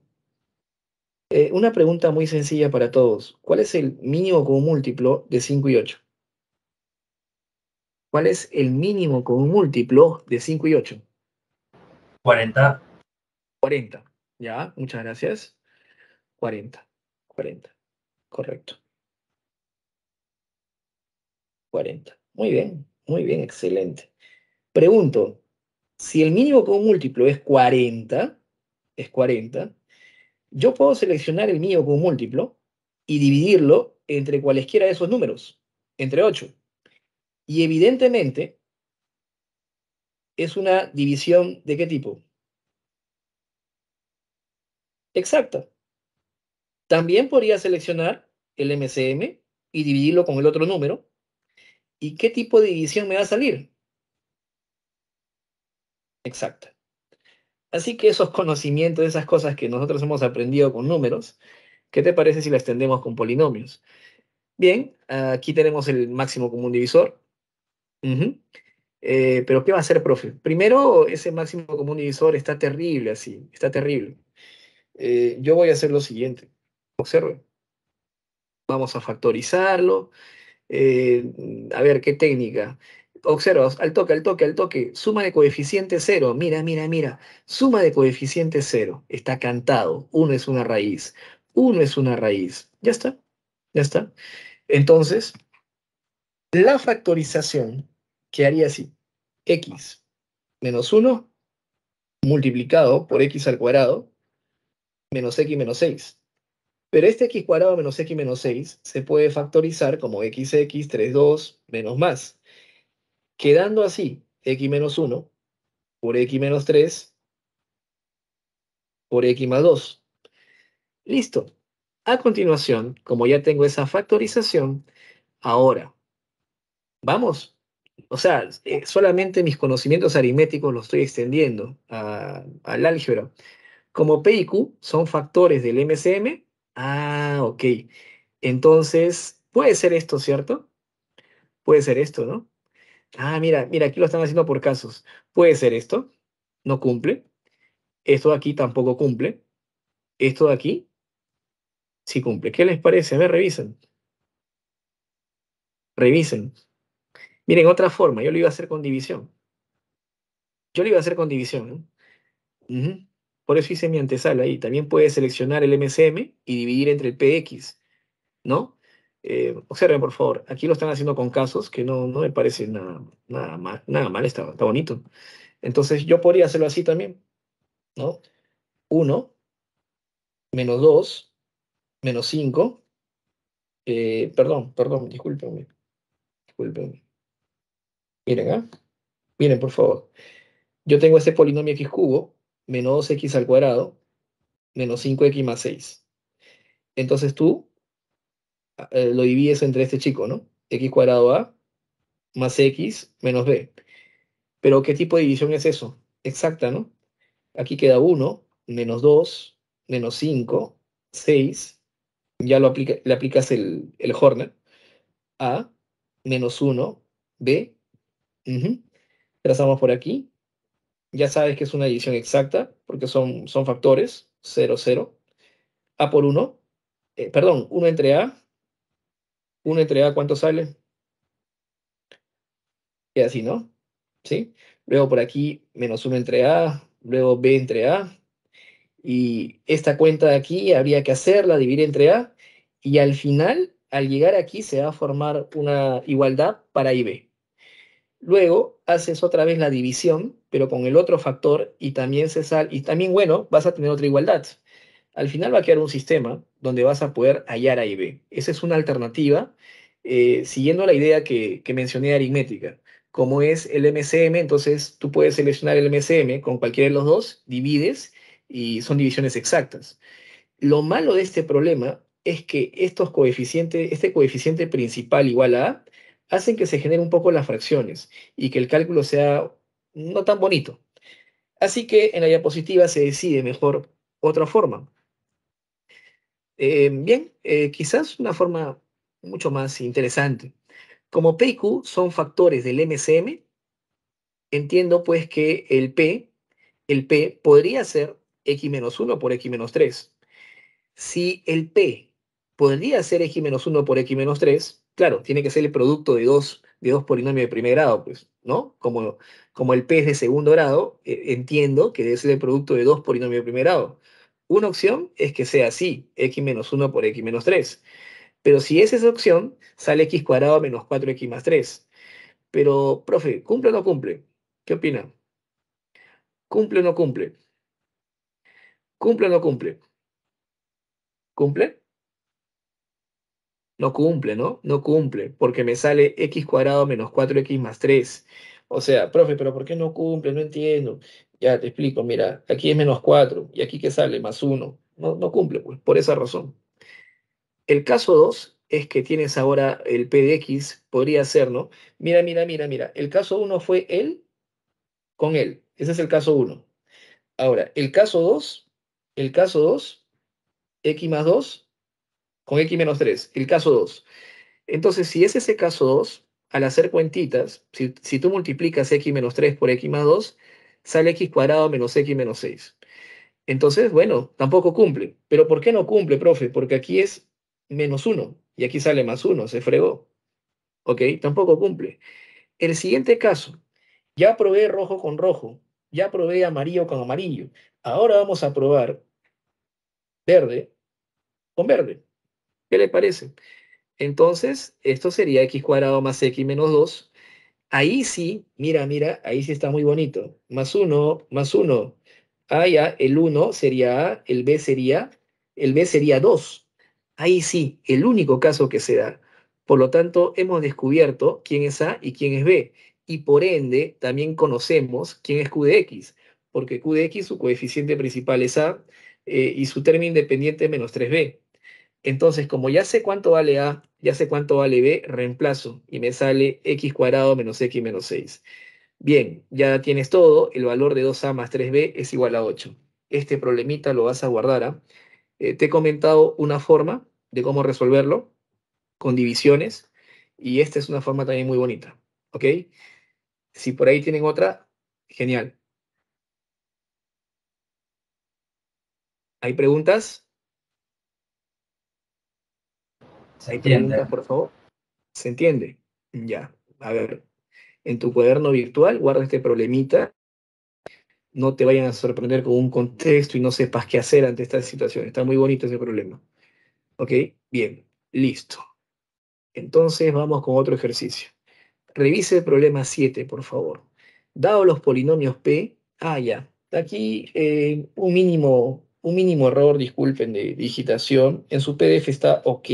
Eh, una pregunta muy sencilla para todos. ¿Cuál es el mínimo común múltiplo de 5 y 8? ¿Cuál es el mínimo común múltiplo de 5 y 8? 40. 40. Ya, muchas gracias. 40. 40. Correcto. Muy bien, muy bien, excelente. Pregunto, si el mínimo con múltiplo es 40, es 40, yo puedo seleccionar el mínimo con múltiplo y dividirlo entre cualesquiera de esos números, entre 8. Y evidentemente es una división de qué tipo? Exacta. También podría seleccionar el MCM y dividirlo con el otro número ¿Y qué tipo de división me va a salir? Exacto. Así que esos conocimientos, esas cosas que nosotros hemos aprendido con números, ¿qué te parece si las extendemos con polinomios? Bien, aquí tenemos el máximo común divisor. Eh, pero ¿qué va a hacer, profe? Primero, ese máximo común divisor está terrible así, está terrible. Eh, yo voy a hacer lo siguiente. Observe. Vamos a factorizarlo. Eh, a ver, ¿qué técnica? Observa, al toque, al toque, al toque. Suma de coeficiente cero. Mira, mira, mira. Suma de coeficiente cero. Está cantado. Uno es una raíz. Uno es una raíz. Ya está. Ya está. Entonces, la factorización Que haría así. X menos 1 multiplicado por x al cuadrado menos x menos 6. Pero este x cuadrado menos x menos 6 se puede factorizar como xx, 3, 2, menos más. Quedando así, x menos 1 por x menos 3 por x más 2. Listo. A continuación, como ya tengo esa factorización, ahora, vamos. O sea, eh, solamente mis conocimientos aritméticos los estoy extendiendo al álgebra. Como P y Q son factores del MCM, Ah, ok. Entonces, puede ser esto, ¿cierto? Puede ser esto, ¿no? Ah, mira, mira, aquí lo están haciendo por casos. Puede ser esto, no cumple. Esto de aquí tampoco cumple. Esto de aquí sí cumple. ¿Qué les parece? A ver, revisen. Revisen. Miren, otra forma, yo lo iba a hacer con división. Yo lo iba a hacer con división. ¿no? ¿eh? Por eso hice mi antesala ahí. También puede seleccionar el MCM y dividir entre el PX, ¿no? Eh, observen, por favor, aquí lo están haciendo con casos que no, me parece nada, nada mal, está, bonito. Entonces yo podría hacerlo así también, ¿no? 1, menos 2, menos 5, eh, perdón, perdón, discúlpenme, discúlpenme. Miren, ¿ah? Miren, por favor. Yo tengo este polinomio x cubo, menos 2x al cuadrado menos 5x más 6. Entonces tú eh, lo divides entre este chico, ¿no? x cuadrado a más x menos b. Pero ¿qué tipo de división es eso? Exacta, ¿no? Aquí queda 1, menos 2, menos 5, 6. Ya lo le aplicas el, el Horner. A, menos 1, B. Trazamos por aquí ya sabes que es una división exacta, porque son, son factores, 0, 0, A por 1, eh, perdón, 1 entre A, 1 entre A, ¿cuánto sale? Y así, ¿no? ¿Sí? Luego por aquí, menos 1 entre A, luego B entre A, y esta cuenta de aquí habría que hacerla, dividir entre A, y al final, al llegar aquí, se va a formar una igualdad para b Luego haces otra vez la división pero con el otro factor y también se y también, bueno, vas a tener otra igualdad. Al final va a quedar un sistema donde vas a poder hallar A y B. Esa es una alternativa, eh, siguiendo la idea que, mencioné de aritmética. Como es el MCM, entonces tú puedes seleccionar el MCM con cualquiera de los dos, divides y son divisiones exactas. Lo malo de este problema es que estos coeficientes, este coeficiente principal igual a A hacen que se generen un poco las fracciones y que el cálculo sea no tan bonito. Así que en la diapositiva se decide mejor otra forma. Eh, bien, eh, quizás una forma mucho más interesante. Como P y Q son factores del MCM, entiendo pues que el P, el P podría ser X-1 menos por X-3. menos Si el P podría ser X-1 menos por X-3, menos claro, tiene que ser el producto de dos de dos polinomios de primer grado, pues, ¿no? Como, como el P es de segundo grado, eh, entiendo que debe ser el producto de dos polinomios de primer grado. Una opción es que sea así, x menos 1 por x menos 3. Pero si es esa opción, sale x cuadrado menos 4x más 3. Pero, profe, ¿cumple o no cumple? ¿Qué opina? ¿Cumple o no cumple? ¿Cumple o no cumple? ¿Cumple? No cumple, ¿no? No cumple, porque me sale x cuadrado menos 4x más 3. O sea, profe, pero ¿por qué no cumple? No entiendo. Ya te explico, mira, aquí es menos 4 y aquí que sale más 1. No, no cumple, pues, por esa razón. El caso 2 es que tienes ahora el p de x, podría ser, ¿no? Mira, mira, mira, mira. El caso 1 fue él con él. Ese es el caso 1. Ahora, el caso 2, el caso 2, x más 2, con X menos 3, el caso 2. Entonces, si es ese caso 2, al hacer cuentitas, si, tú multiplicas X menos 3 por X más 2, sale X cuadrado menos X menos 6. Entonces, bueno, tampoco cumple. ¿Pero por qué no cumple, profe? Porque aquí es menos 1 y aquí sale más 1, se fregó. ¿Ok? Tampoco cumple. El siguiente caso, ya probé rojo con rojo, ya probé amarillo con amarillo. Ahora vamos a probar verde con verde. ¿Qué le parece? Entonces, esto sería x cuadrado más x menos 2. Ahí sí, mira, mira, ahí sí está muy bonito. Más 1, más 1. Ah, ya, el 1 sería A, el B sería, el B sería 2. Ahí sí, el único caso que se da. Por lo tanto, hemos descubierto quién es A y quién es B. Y por ende, también conocemos quién es Q de X, porque Q de X, su coeficiente principal es A eh, y su término independiente es menos 3B. Entonces, como ya sé cuánto vale A, ya sé cuánto vale B, reemplazo y me sale x cuadrado menos x menos 6. Bien, ya tienes todo, el valor de 2A más 3B es igual a 8. Este problemita lo vas a guardar. ¿ah? Eh, te he comentado una forma de cómo resolverlo con divisiones y esta es una forma también muy bonita. ¿Ok? Si por ahí tienen otra, genial. ¿Hay preguntas? Se entiende. por favor. ¿Se entiende? Ya. A ver, en tu cuaderno virtual guarda este problemita. No te vayan a sorprender con un contexto y no sepas qué hacer ante esta situación. Está muy bonito ese problema. ¿Ok? Bien, listo. Entonces vamos con otro ejercicio. Revise el problema 7, por favor. Dado los polinomios P, ah, ya. Aquí eh, un, mínimo, un mínimo error, disculpen, de digitación. En su PDF está OK.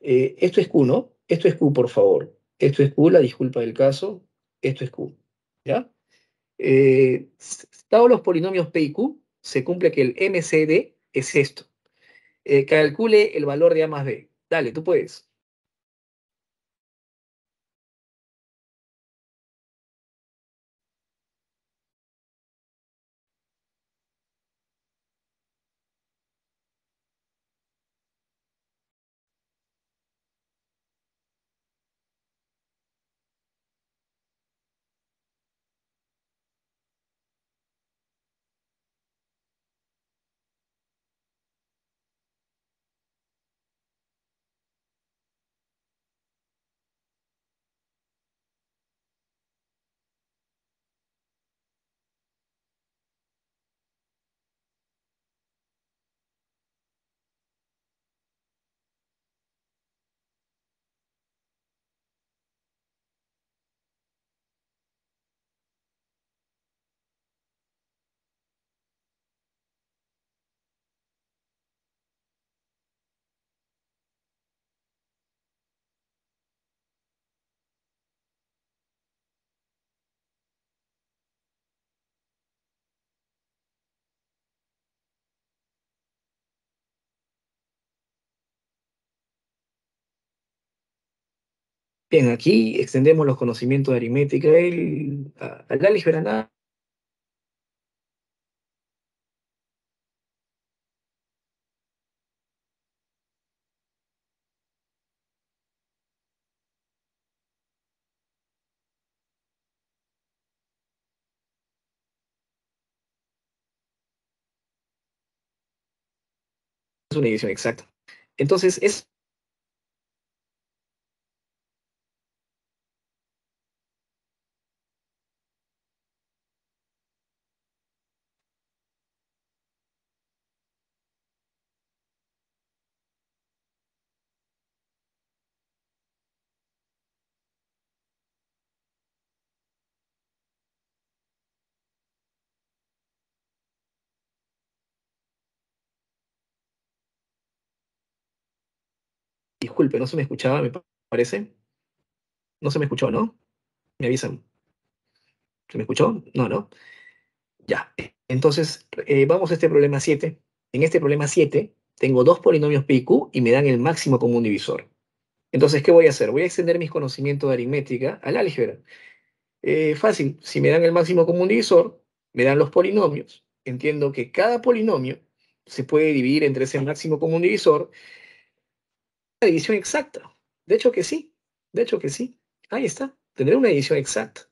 Eh, esto es Q, ¿no? Esto es Q, por favor. Esto es Q, la disculpa del caso. Esto es Q. ¿Ya? Eh, los polinomios P y Q, se cumple que el MCD es esto. Eh, calcule el valor de A más B. Dale, tú puedes. Bien, aquí extendemos los conocimientos de aritmética el, a, a Es una división exacta. Entonces, es disculpe, no se me escuchaba, me parece. No se me escuchó, ¿no? Me avisan. ¿Se me escuchó? No, no. Ya. Entonces, eh, vamos a este problema 7. En este problema 7, tengo dos polinomios P y Q y me dan el máximo común divisor. Entonces, ¿qué voy a hacer? Voy a extender mis conocimientos de aritmética al álgebra. Eh, fácil, si me dan el máximo común divisor, me dan los polinomios. Entiendo que cada polinomio se puede dividir entre ese máximo común divisor una división exacta. De hecho que sí, de hecho que sí. Ahí está, tener una división exacta.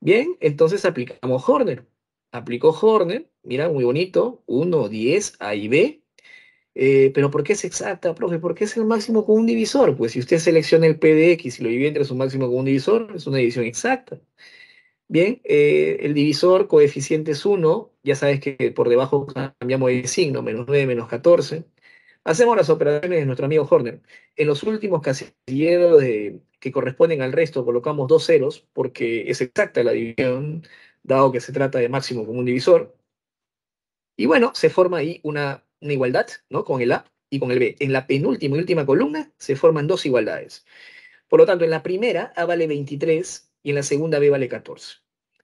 Bien, entonces aplicamos Horner. Aplicó Horner, mira, muy bonito, 1, 10, A y B. pero ¿por qué es exacta, profe? Porque es el máximo con un divisor. Pues si usted selecciona el PDX y lo divide entre su máximo con un divisor, es una división exacta. Bien, eh, el divisor coeficiente es 1, ya sabes que por debajo cambiamos de signo, menos 9, menos 14. Hacemos las operaciones de nuestro amigo Horner. En los últimos casilleros de, que corresponden al resto colocamos dos ceros porque es exacta la división, dado que se trata de máximo común divisor. Y bueno, se forma ahí una, igualdad ¿no? con el A y con el B. En la penúltima y última columna se forman dos igualdades. Por lo tanto, en la primera A vale 23 y en la segunda B vale 14.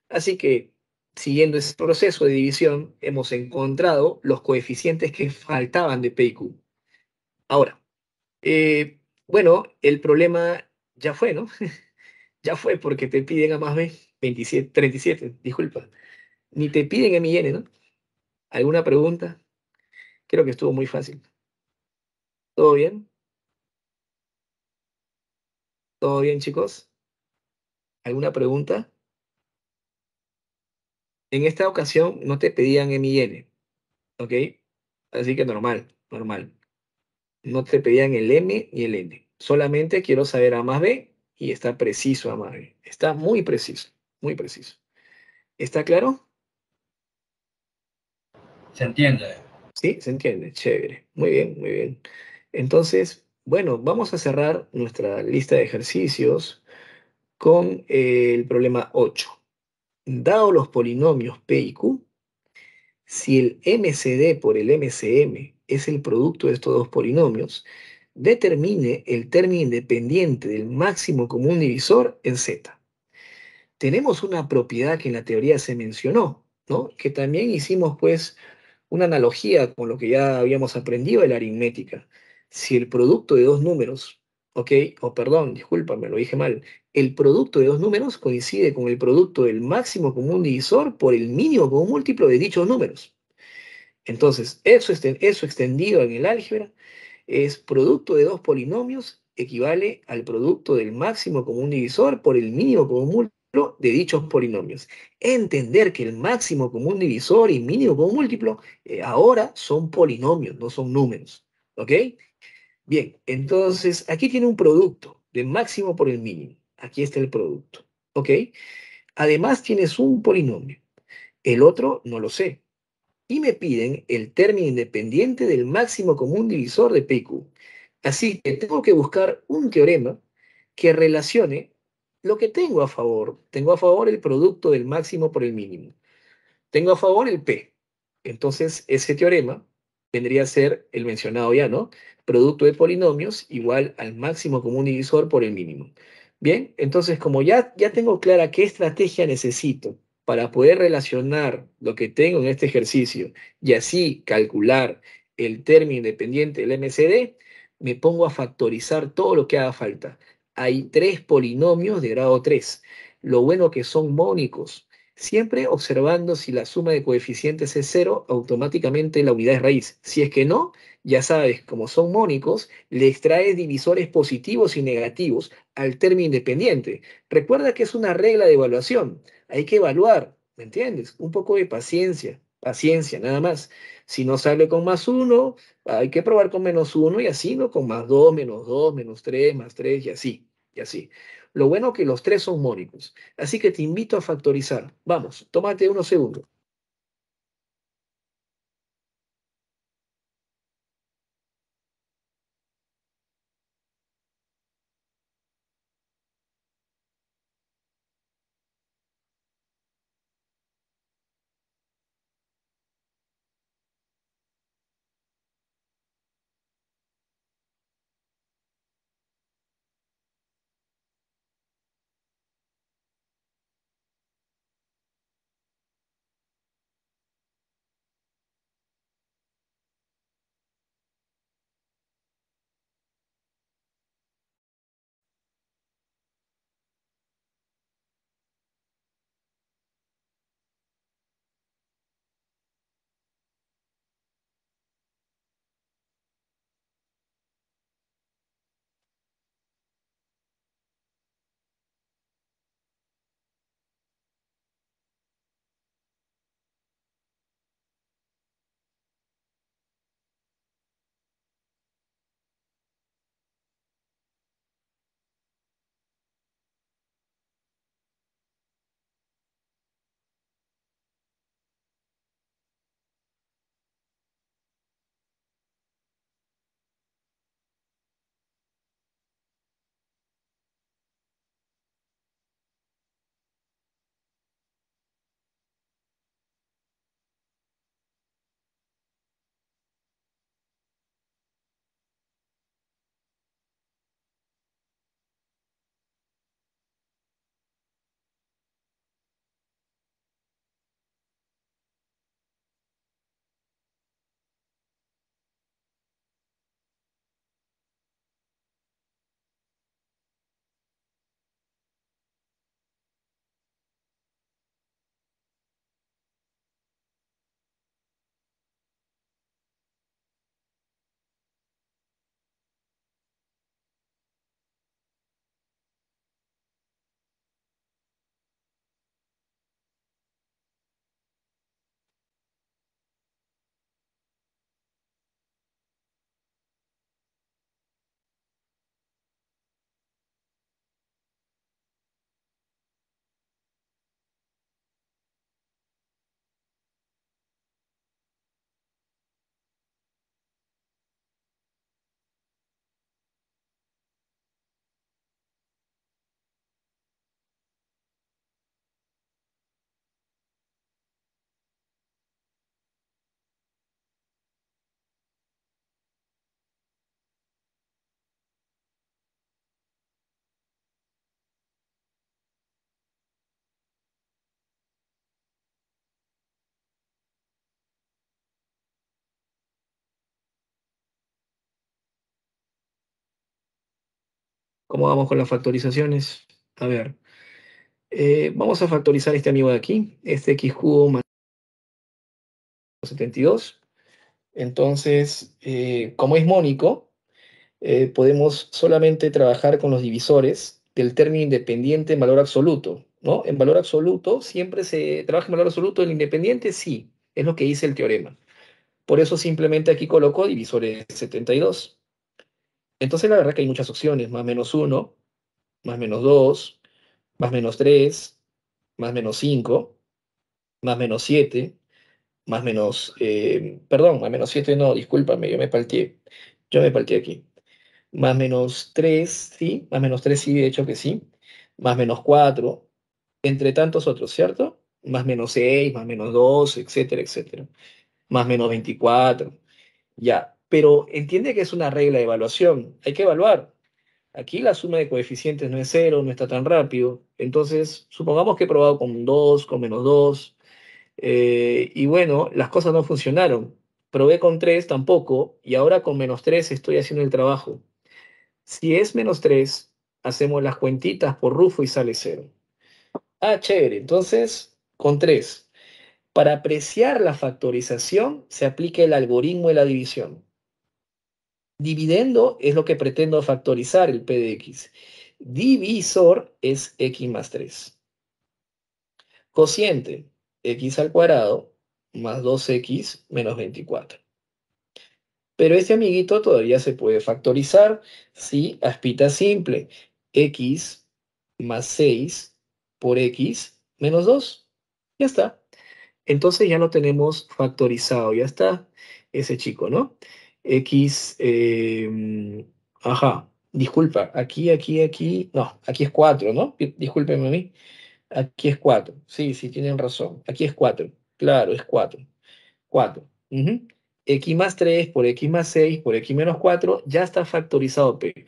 Así que, siguiendo ese proceso de división, hemos encontrado los coeficientes que faltaban de P y Q. Ahora, eh, bueno, el problema ya fue, ¿no? [laughs] ya fue porque te piden a más de 27, 37, disculpa. Ni te piden MIN, ¿no? ¿Alguna pregunta? Creo que estuvo muy fácil. ¿Todo bien? ¿Todo bien, chicos? ¿Alguna pregunta? En esta ocasión no te pedían MIN, ¿ok? Así que normal, normal. No te pedían el M y el N. Solamente quiero saber A más B y está preciso A más B. Está muy preciso, muy preciso. ¿Está claro? Se entiende. Sí, se entiende. Chévere. Muy bien, muy bien. Entonces, bueno, vamos a cerrar nuestra lista de ejercicios con eh, el problema 8. Dado los polinomios P y Q, si el MCD por el MCM es el producto de estos dos polinomios, determine el término independiente del máximo común divisor en Z. Tenemos una propiedad que en la teoría se mencionó, ¿no? que también hicimos pues una analogía con lo que ya habíamos aprendido de la aritmética. Si el producto de dos números, ok, o perdón, discúlpame, lo dije mal, el producto de dos números coincide con el producto del máximo común divisor por el mínimo común múltiplo de dichos números. Entonces, eso, extendido en el álgebra es producto de dos polinomios, equivale al producto del máximo común divisor por el mínimo común múltiplo de dichos polinomios. Entender que el máximo común divisor y mínimo común múltiplo eh, ahora son polinomios, no son números. ¿Ok? Bien, entonces aquí tiene un producto de máximo por el mínimo. Aquí está el producto. ¿Ok? Además tienes un polinomio. El otro no lo sé y me piden el término independiente del máximo común divisor de PQ. Así que tengo que buscar un teorema que relacione lo que tengo a favor. Tengo a favor el producto del máximo por el mínimo. Tengo a favor el P. Entonces, ese teorema vendría a ser el mencionado ya, ¿no? Producto de polinomios igual al máximo común divisor por el mínimo. Bien, entonces como ya, ya tengo clara qué estrategia necesito para poder relacionar lo que tengo en este ejercicio y así calcular el término independiente del MCD, me pongo a factorizar todo lo que haga falta. Hay tres polinomios de grado 3. Lo bueno que son mónicos. Siempre observando si la suma de coeficientes es cero, automáticamente la unidad es raíz. Si es que no, ya sabes, como son mónicos, le extraes divisores positivos y negativos al término independiente. Recuerda que es una regla de evaluación. Hay que evaluar, ¿me entiendes? Un poco de paciencia, paciencia, nada más. Si no sale con más uno, hay que probar con menos uno y así, ¿no? Con más dos, menos dos, menos tres, más tres y así, y así. Lo bueno es que los tres son mónicos. Así que te invito a factorizar. Vamos, tómate unos segundos. ¿Cómo vamos con las factorizaciones? A ver, eh, vamos a factorizar este amigo de aquí, este x cubo más 72. Entonces, eh, como es mónico, eh, podemos solamente trabajar con los divisores del término independiente en valor absoluto. ¿no? En valor absoluto, siempre se trabaja en valor absoluto, el independiente sí, es lo que dice el teorema. Por eso simplemente aquí coloco divisores 72. Entonces la verdad que hay muchas opciones, más menos 1, más menos 2, más menos 3, más menos 5, más menos 7, más menos, perdón, más menos 7 no, discúlpame, yo me palteé, yo me palteé aquí. Más menos 3, sí, más menos 3 sí, de hecho que sí, más menos 4, entre tantos otros, ¿cierto? Más menos 6, más menos 2, etcétera, etcétera. Más menos 24, ya pero entiende que es una regla de evaluación, hay que evaluar. Aquí la suma de coeficientes no es cero, no está tan rápido. Entonces, supongamos que he probado con 2, con menos 2, eh, y bueno, las cosas no funcionaron. Probé con 3 tampoco, y ahora con menos 3 estoy haciendo el trabajo. Si es menos 3, hacemos las cuentitas por Rufo y sale cero. Ah, chévere. Entonces, con 3. Para apreciar la factorización, se aplica el algoritmo de la división. Dividendo es lo que pretendo factorizar el P de X. Divisor es X más 3. Cociente, X al cuadrado más 2X menos 24. Pero este amiguito todavía se puede factorizar si ¿sí? aspita simple. X más 6 por X menos 2. Ya está. Entonces ya lo tenemos factorizado, ya está ese chico, ¿no? X, eh, ajá, disculpa, aquí, aquí, aquí, no, aquí es 4, ¿no? Discúlpeme a mí, aquí es 4, sí, sí, tienen razón, aquí es 4, claro, es 4, 4. X más 3 por X más 6 por X menos 4 ya está factorizado P.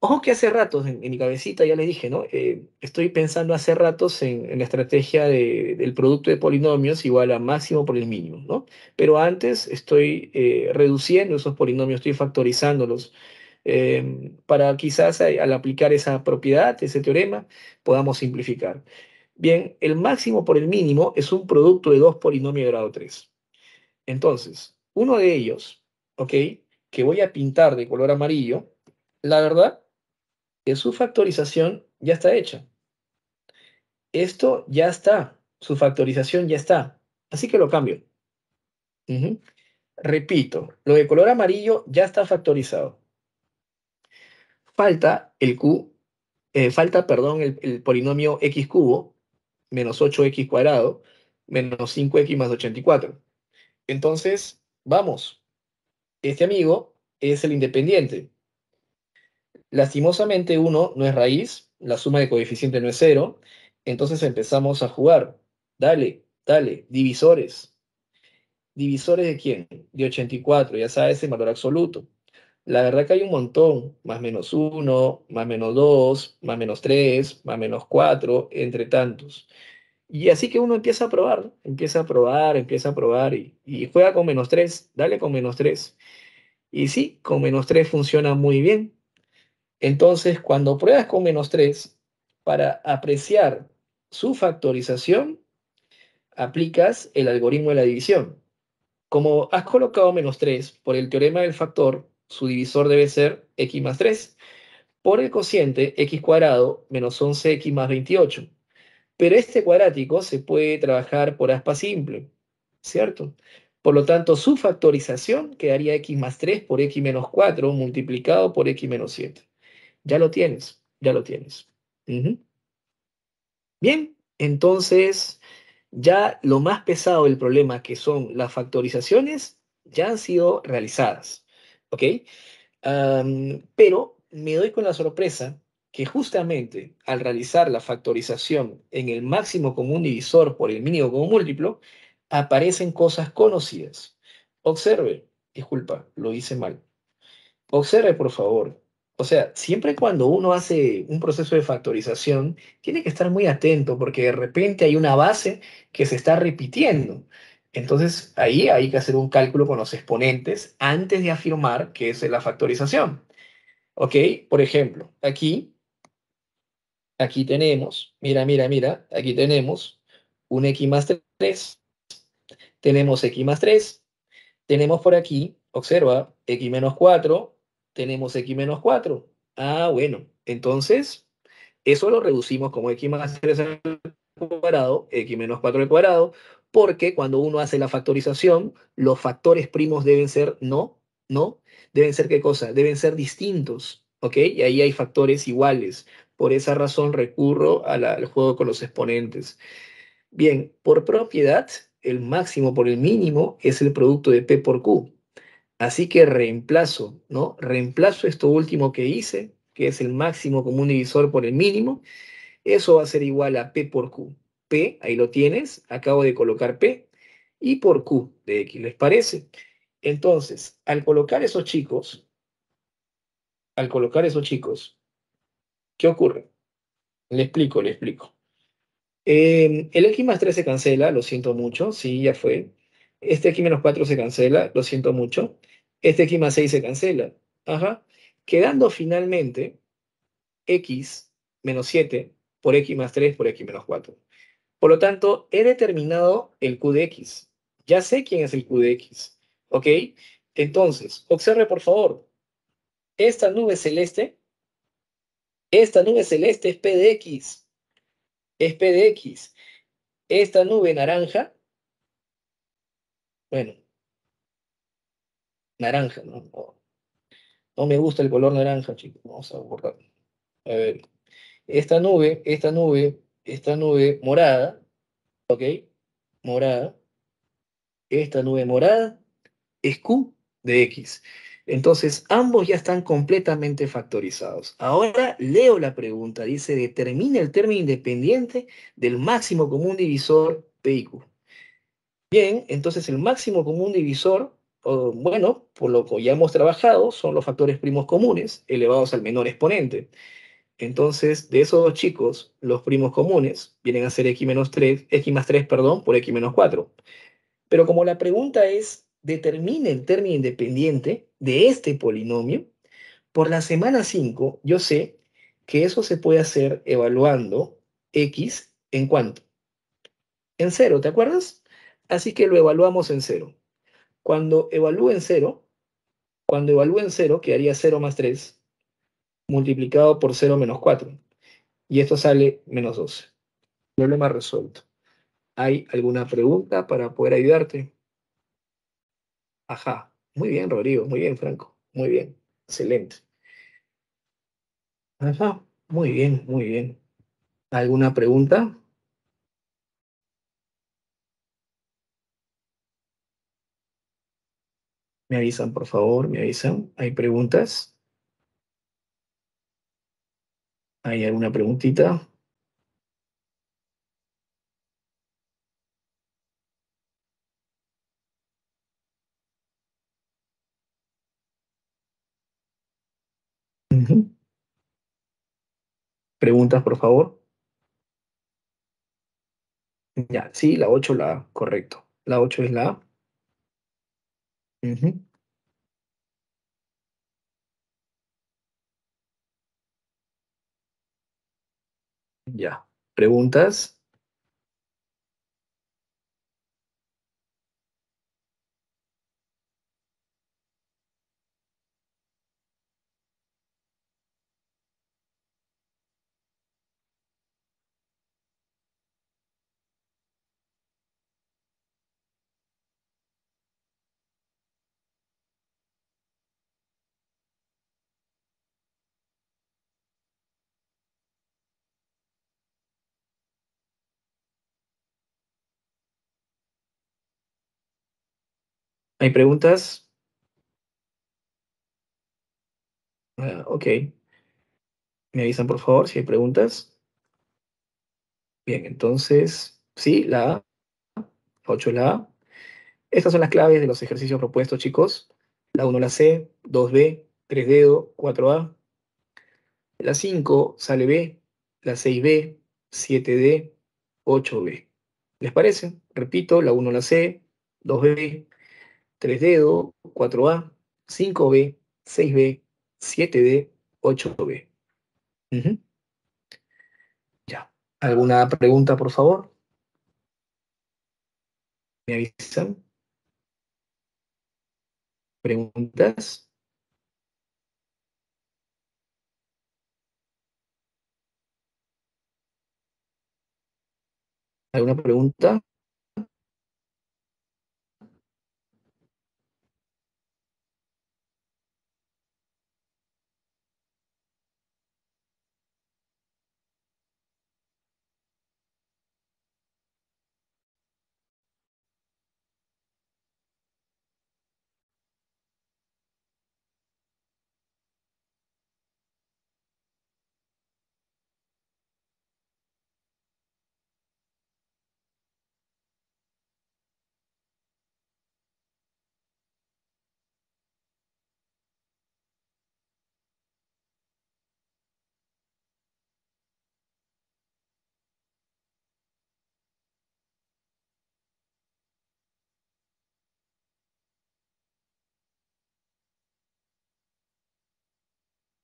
Ojo que hace ratos, en, mi cabecita ya le dije, ¿no? Eh, estoy pensando hace ratos en, la estrategia del producto de polinomios igual a máximo por el mínimo, ¿no? Pero antes estoy eh, reduciendo esos polinomios, estoy factorizándolos. Eh, para quizás al aplicar esa propiedad, ese teorema, podamos simplificar. Bien, el máximo por el mínimo es un producto de dos polinomios de grado 3. Entonces, uno de ellos, ¿ok? Que voy a pintar de color amarillo, la verdad su factorización ya está hecha. Esto ya está, su factorización ya está. Así que lo cambio. Repito, lo de color amarillo ya está factorizado. Falta el Q, eh, falta, perdón, el, el polinomio x cubo menos 8x cuadrado menos 5x más 84. Entonces, vamos, este amigo es el independiente. Lastimosamente 1 no es raíz, la suma de coeficiente no es 0, entonces empezamos a jugar. Dale, dale, divisores. ¿Divisores de quién? De 84, ya sabes el valor absoluto. La verdad que hay un montón, más menos 1, más menos 2, más menos 3, más menos 4, entre tantos. Y así que uno empieza a probar, empieza a probar, empieza a probar y, y juega con menos 3, dale con menos 3. Y sí, con menos 3 funciona muy bien, entonces, cuando pruebas con menos 3, para apreciar su factorización, aplicas el algoritmo de la división. Como has colocado menos 3 por el teorema del factor, su divisor debe ser x más 3 por el cociente x cuadrado menos 11x más 28. Pero este cuadrático se puede trabajar por aspa simple, ¿cierto? Por lo tanto, su factorización quedaría x más 3 por x menos 4 multiplicado por x menos 7. Ya lo tienes, ya lo tienes. Bien, entonces ya lo más pesado del problema, que son las factorizaciones, ya han sido realizadas. ¿Ok? pero me doy con la sorpresa que justamente al realizar la factorización en el máximo común divisor por el mínimo común múltiplo, aparecen cosas conocidas. Observe, disculpa, lo hice mal. Observe, por favor, o sea, siempre cuando uno hace un proceso de factorización, tiene que estar muy atento porque de repente hay una base que se está repitiendo. Entonces, ahí hay que hacer un cálculo con los exponentes antes de afirmar que es la factorización. ¿Ok? Por ejemplo, aquí, aquí tenemos, mira, mira, mira, aquí tenemos un x más 3, tenemos x más 3, tenemos por aquí, observa, x menos 4, tenemos x menos 4. Ah, bueno, entonces eso lo reducimos como x más 3 al cuadrado, x menos 4 al cuadrado, porque cuando uno hace la factorización, los factores primos deben ser no, no, deben ser qué cosa, deben ser distintos, ¿ok? Y ahí hay factores iguales. Por esa razón recurro al juego con los exponentes. Bien, por propiedad, el máximo por el mínimo es el producto de P por Q. Así que reemplazo, ¿no? Reemplazo esto último que hice, que es el máximo común divisor por el mínimo. Eso va a ser igual a P por Q. P, ahí lo tienes, acabo de colocar P, y por Q de X, ¿les parece? Entonces, al colocar esos chicos, al colocar esos chicos, ¿qué ocurre? Le explico, le explico. Eh, el X más 3 se cancela, lo siento mucho, sí, ya fue. Este X menos 4 se cancela, lo siento mucho. Este X más 6 se cancela. Ajá. Quedando finalmente x menos 7 por x más 3 por x menos 4. Por lo tanto, he determinado el q de x. Ya sé quién es el q de x. ¿Ok? Entonces, observe por favor. Esta nube celeste, esta nube celeste es p de x. Es p de x. Esta nube naranja bueno, naranja, ¿no? me gusta el color naranja, chicos, vamos a borrar. A ver, esta nube, esta nube, esta nube morada, ¿ok? Morada. Esta nube morada es Q de X. Entonces, ambos ya están completamente factorizados. Ahora leo la pregunta. Dice, determina el término independiente del máximo común divisor P y Q. Bien, entonces el máximo común divisor, bueno, por lo que ya hemos trabajado, son los factores primos comunes elevados al menor exponente. Entonces, de esos dos chicos, los primos comunes vienen a ser x menos 3, x más 3, perdón, por x menos 4. Pero como la pregunta es, determine el término independiente de este polinomio, por la semana 5 yo sé que eso se puede hacer evaluando x en cuánto. En cero. ¿te acuerdas? Así que lo evaluamos en cero. Cuando evalúe en cero, cuando evalúe en cero, quedaría 0 más 3 multiplicado por 0 menos 4. Y esto sale menos 12. Problema resuelto. ¿Hay alguna pregunta para poder ayudarte? Ajá. Muy bien, Rodrigo. Muy bien, Franco. Muy bien. Excelente. Ajá. Muy bien, muy bien. ¿Alguna pregunta? Me avisan, por favor, me avisan. ¿Hay preguntas? ¿Hay alguna preguntita? Preguntas, por favor. Ya, sí, la 8 la correcto. La 8 es la ya. ¿Preguntas? ¿Hay preguntas? Ah, ok. Me avisan por favor si hay preguntas. Bien, entonces, sí, la A, 8 la A. Estas son las claves de los ejercicios propuestos, chicos. La 1 la C, 2B, 3 dedo, 4A. La 5 sale B, la 6B, 7D, 8B. ¿Les parece? Repito, la 1 la C, 2B, 3D, 4A, 5B, 6B, 7D, 8B. Uh Ya. ¿Alguna pregunta, por favor? ¿Me avisan? ¿Preguntas? ¿Alguna pregunta?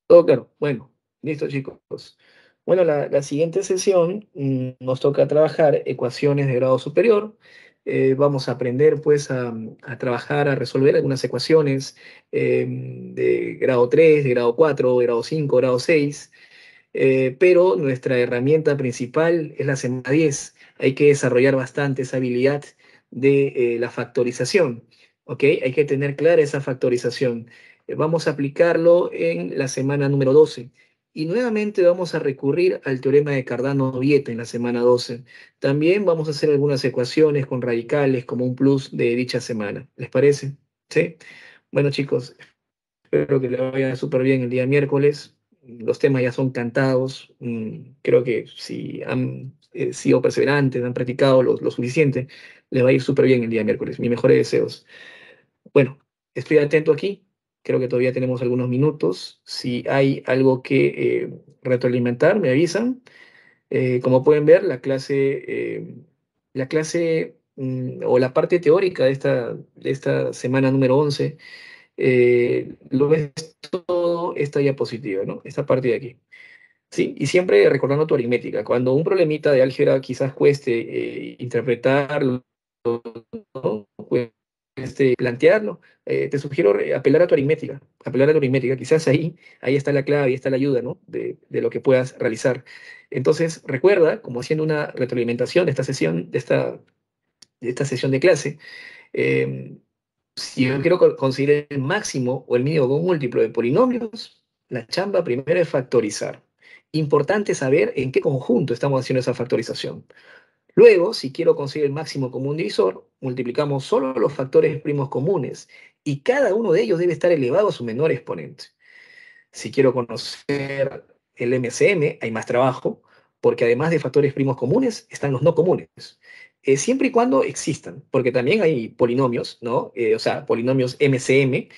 Todo claro. Bueno, listo chicos. Bueno, la, siguiente sesión mm, nos toca trabajar ecuaciones de grado superior. Eh, vamos a aprender pues a, trabajar, a resolver algunas ecuaciones em, de grado 3, de grado 4, de grado 5, de grado 6. Eh, pero nuestra herramienta principal es la semana 10. Hay que desarrollar bastante esa habilidad de eh, la factorización. ¿ok? Hay que tener clara esa factorización. Eh, vamos a aplicarlo en la semana número 12. Y nuevamente vamos a recurrir al teorema de Cardano-Vieta en la semana 12. También vamos a hacer algunas ecuaciones con radicales como un plus de dicha semana. ¿Les parece? ¿Sí? Bueno, chicos, espero que les vaya súper bien el día miércoles. Los temas ya son cantados. Mm, creo que si han eh, sido perseverantes, han practicado lo, lo suficiente, les va a ir súper bien el día miércoles. Mis mejores deseos. Bueno, estoy atento aquí Creo que todavía tenemos algunos minutos. Si hay algo que eh, retroalimentar, me avisan. Eh, como pueden ver, la clase, eh, la clase mm, o la parte teórica de esta, esta semana número 11 lo ves todo esta diapositiva, ¿no? esta parte de aquí. ¿sí? Y siempre recordando tu aritmética. Cuando un problemita de álgebra quizás cueste interpretarlo, ¿no? Este, plantearlo, eh, te sugiero apelar a tu aritmética, apelar a tu aritmética, quizás ahí, ahí está la clave, y está la ayuda, ¿no? De, lo que puedas realizar. Entonces, recuerda, como haciendo una retroalimentación de esta sesión, de esta, de esta sesión de clase, em, si yo quiero conseguir el máximo o el mínimo con un múltiplo de polinomios, la chamba primero es factorizar. Importante saber en qué conjunto estamos haciendo esa factorización. Luego, si quiero conseguir el máximo común divisor, multiplicamos solo los factores primos comunes y cada uno de ellos debe estar elevado a su menor exponente. Si quiero conocer el MCM, hay más trabajo, porque además de factores primos comunes, están los no comunes. Eh, siempre y cuando existan, porque también hay polinomios, ¿no? Eh, o sea, polinomios MCM,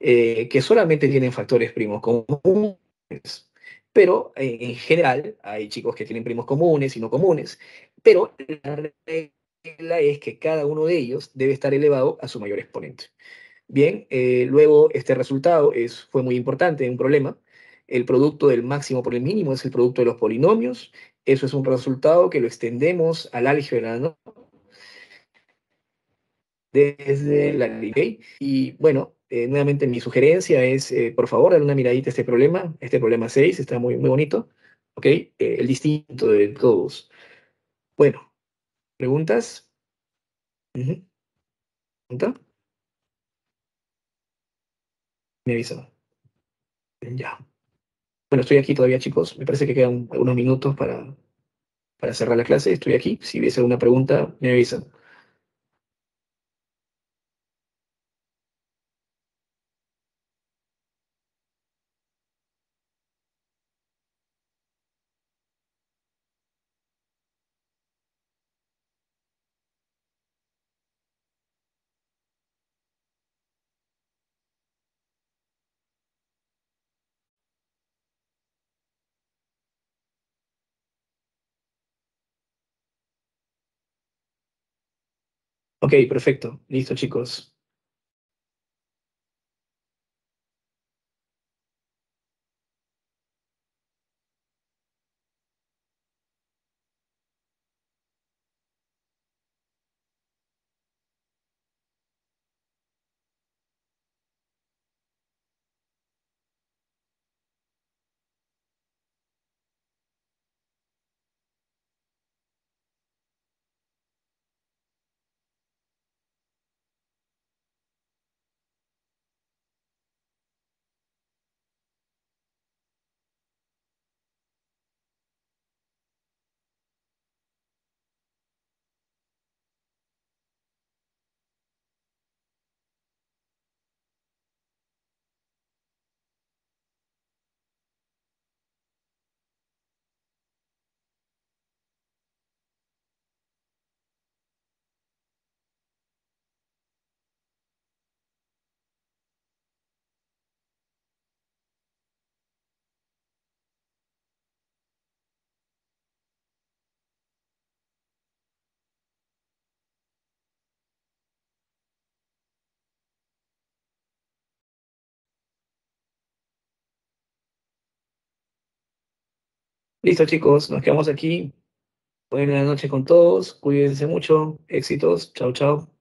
eh, que solamente tienen factores primos comunes. Pero en general hay chicos que tienen primos comunes y no comunes pero la regla es que cada uno de ellos debe estar elevado a su mayor exponente. Bien, eh, luego este resultado fue muy importante en un problema. El producto del máximo por el mínimo es el producto de los polinomios. Eso es un resultado que lo extendemos al álgebra, ¿no? Desde la ley. Y bueno, eh, nuevamente mi sugerencia es, eh, por favor, dar una miradita a este problema. Este problema 6 está muy, muy bonito. ¿Ok? el distinto de todos. Bueno, ¿preguntas? ¿Pregunta? Me avisan. Ya. Bueno, estoy aquí todavía, chicos. Me parece que quedan algunos minutos para, para cerrar la clase. Estoy aquí. Si hubiese alguna pregunta, me avisan. Ok, perfecto. Listo, chicos. Listo chicos, nos quedamos aquí. Buenas noches con todos, cuídense mucho, éxitos, chao chao.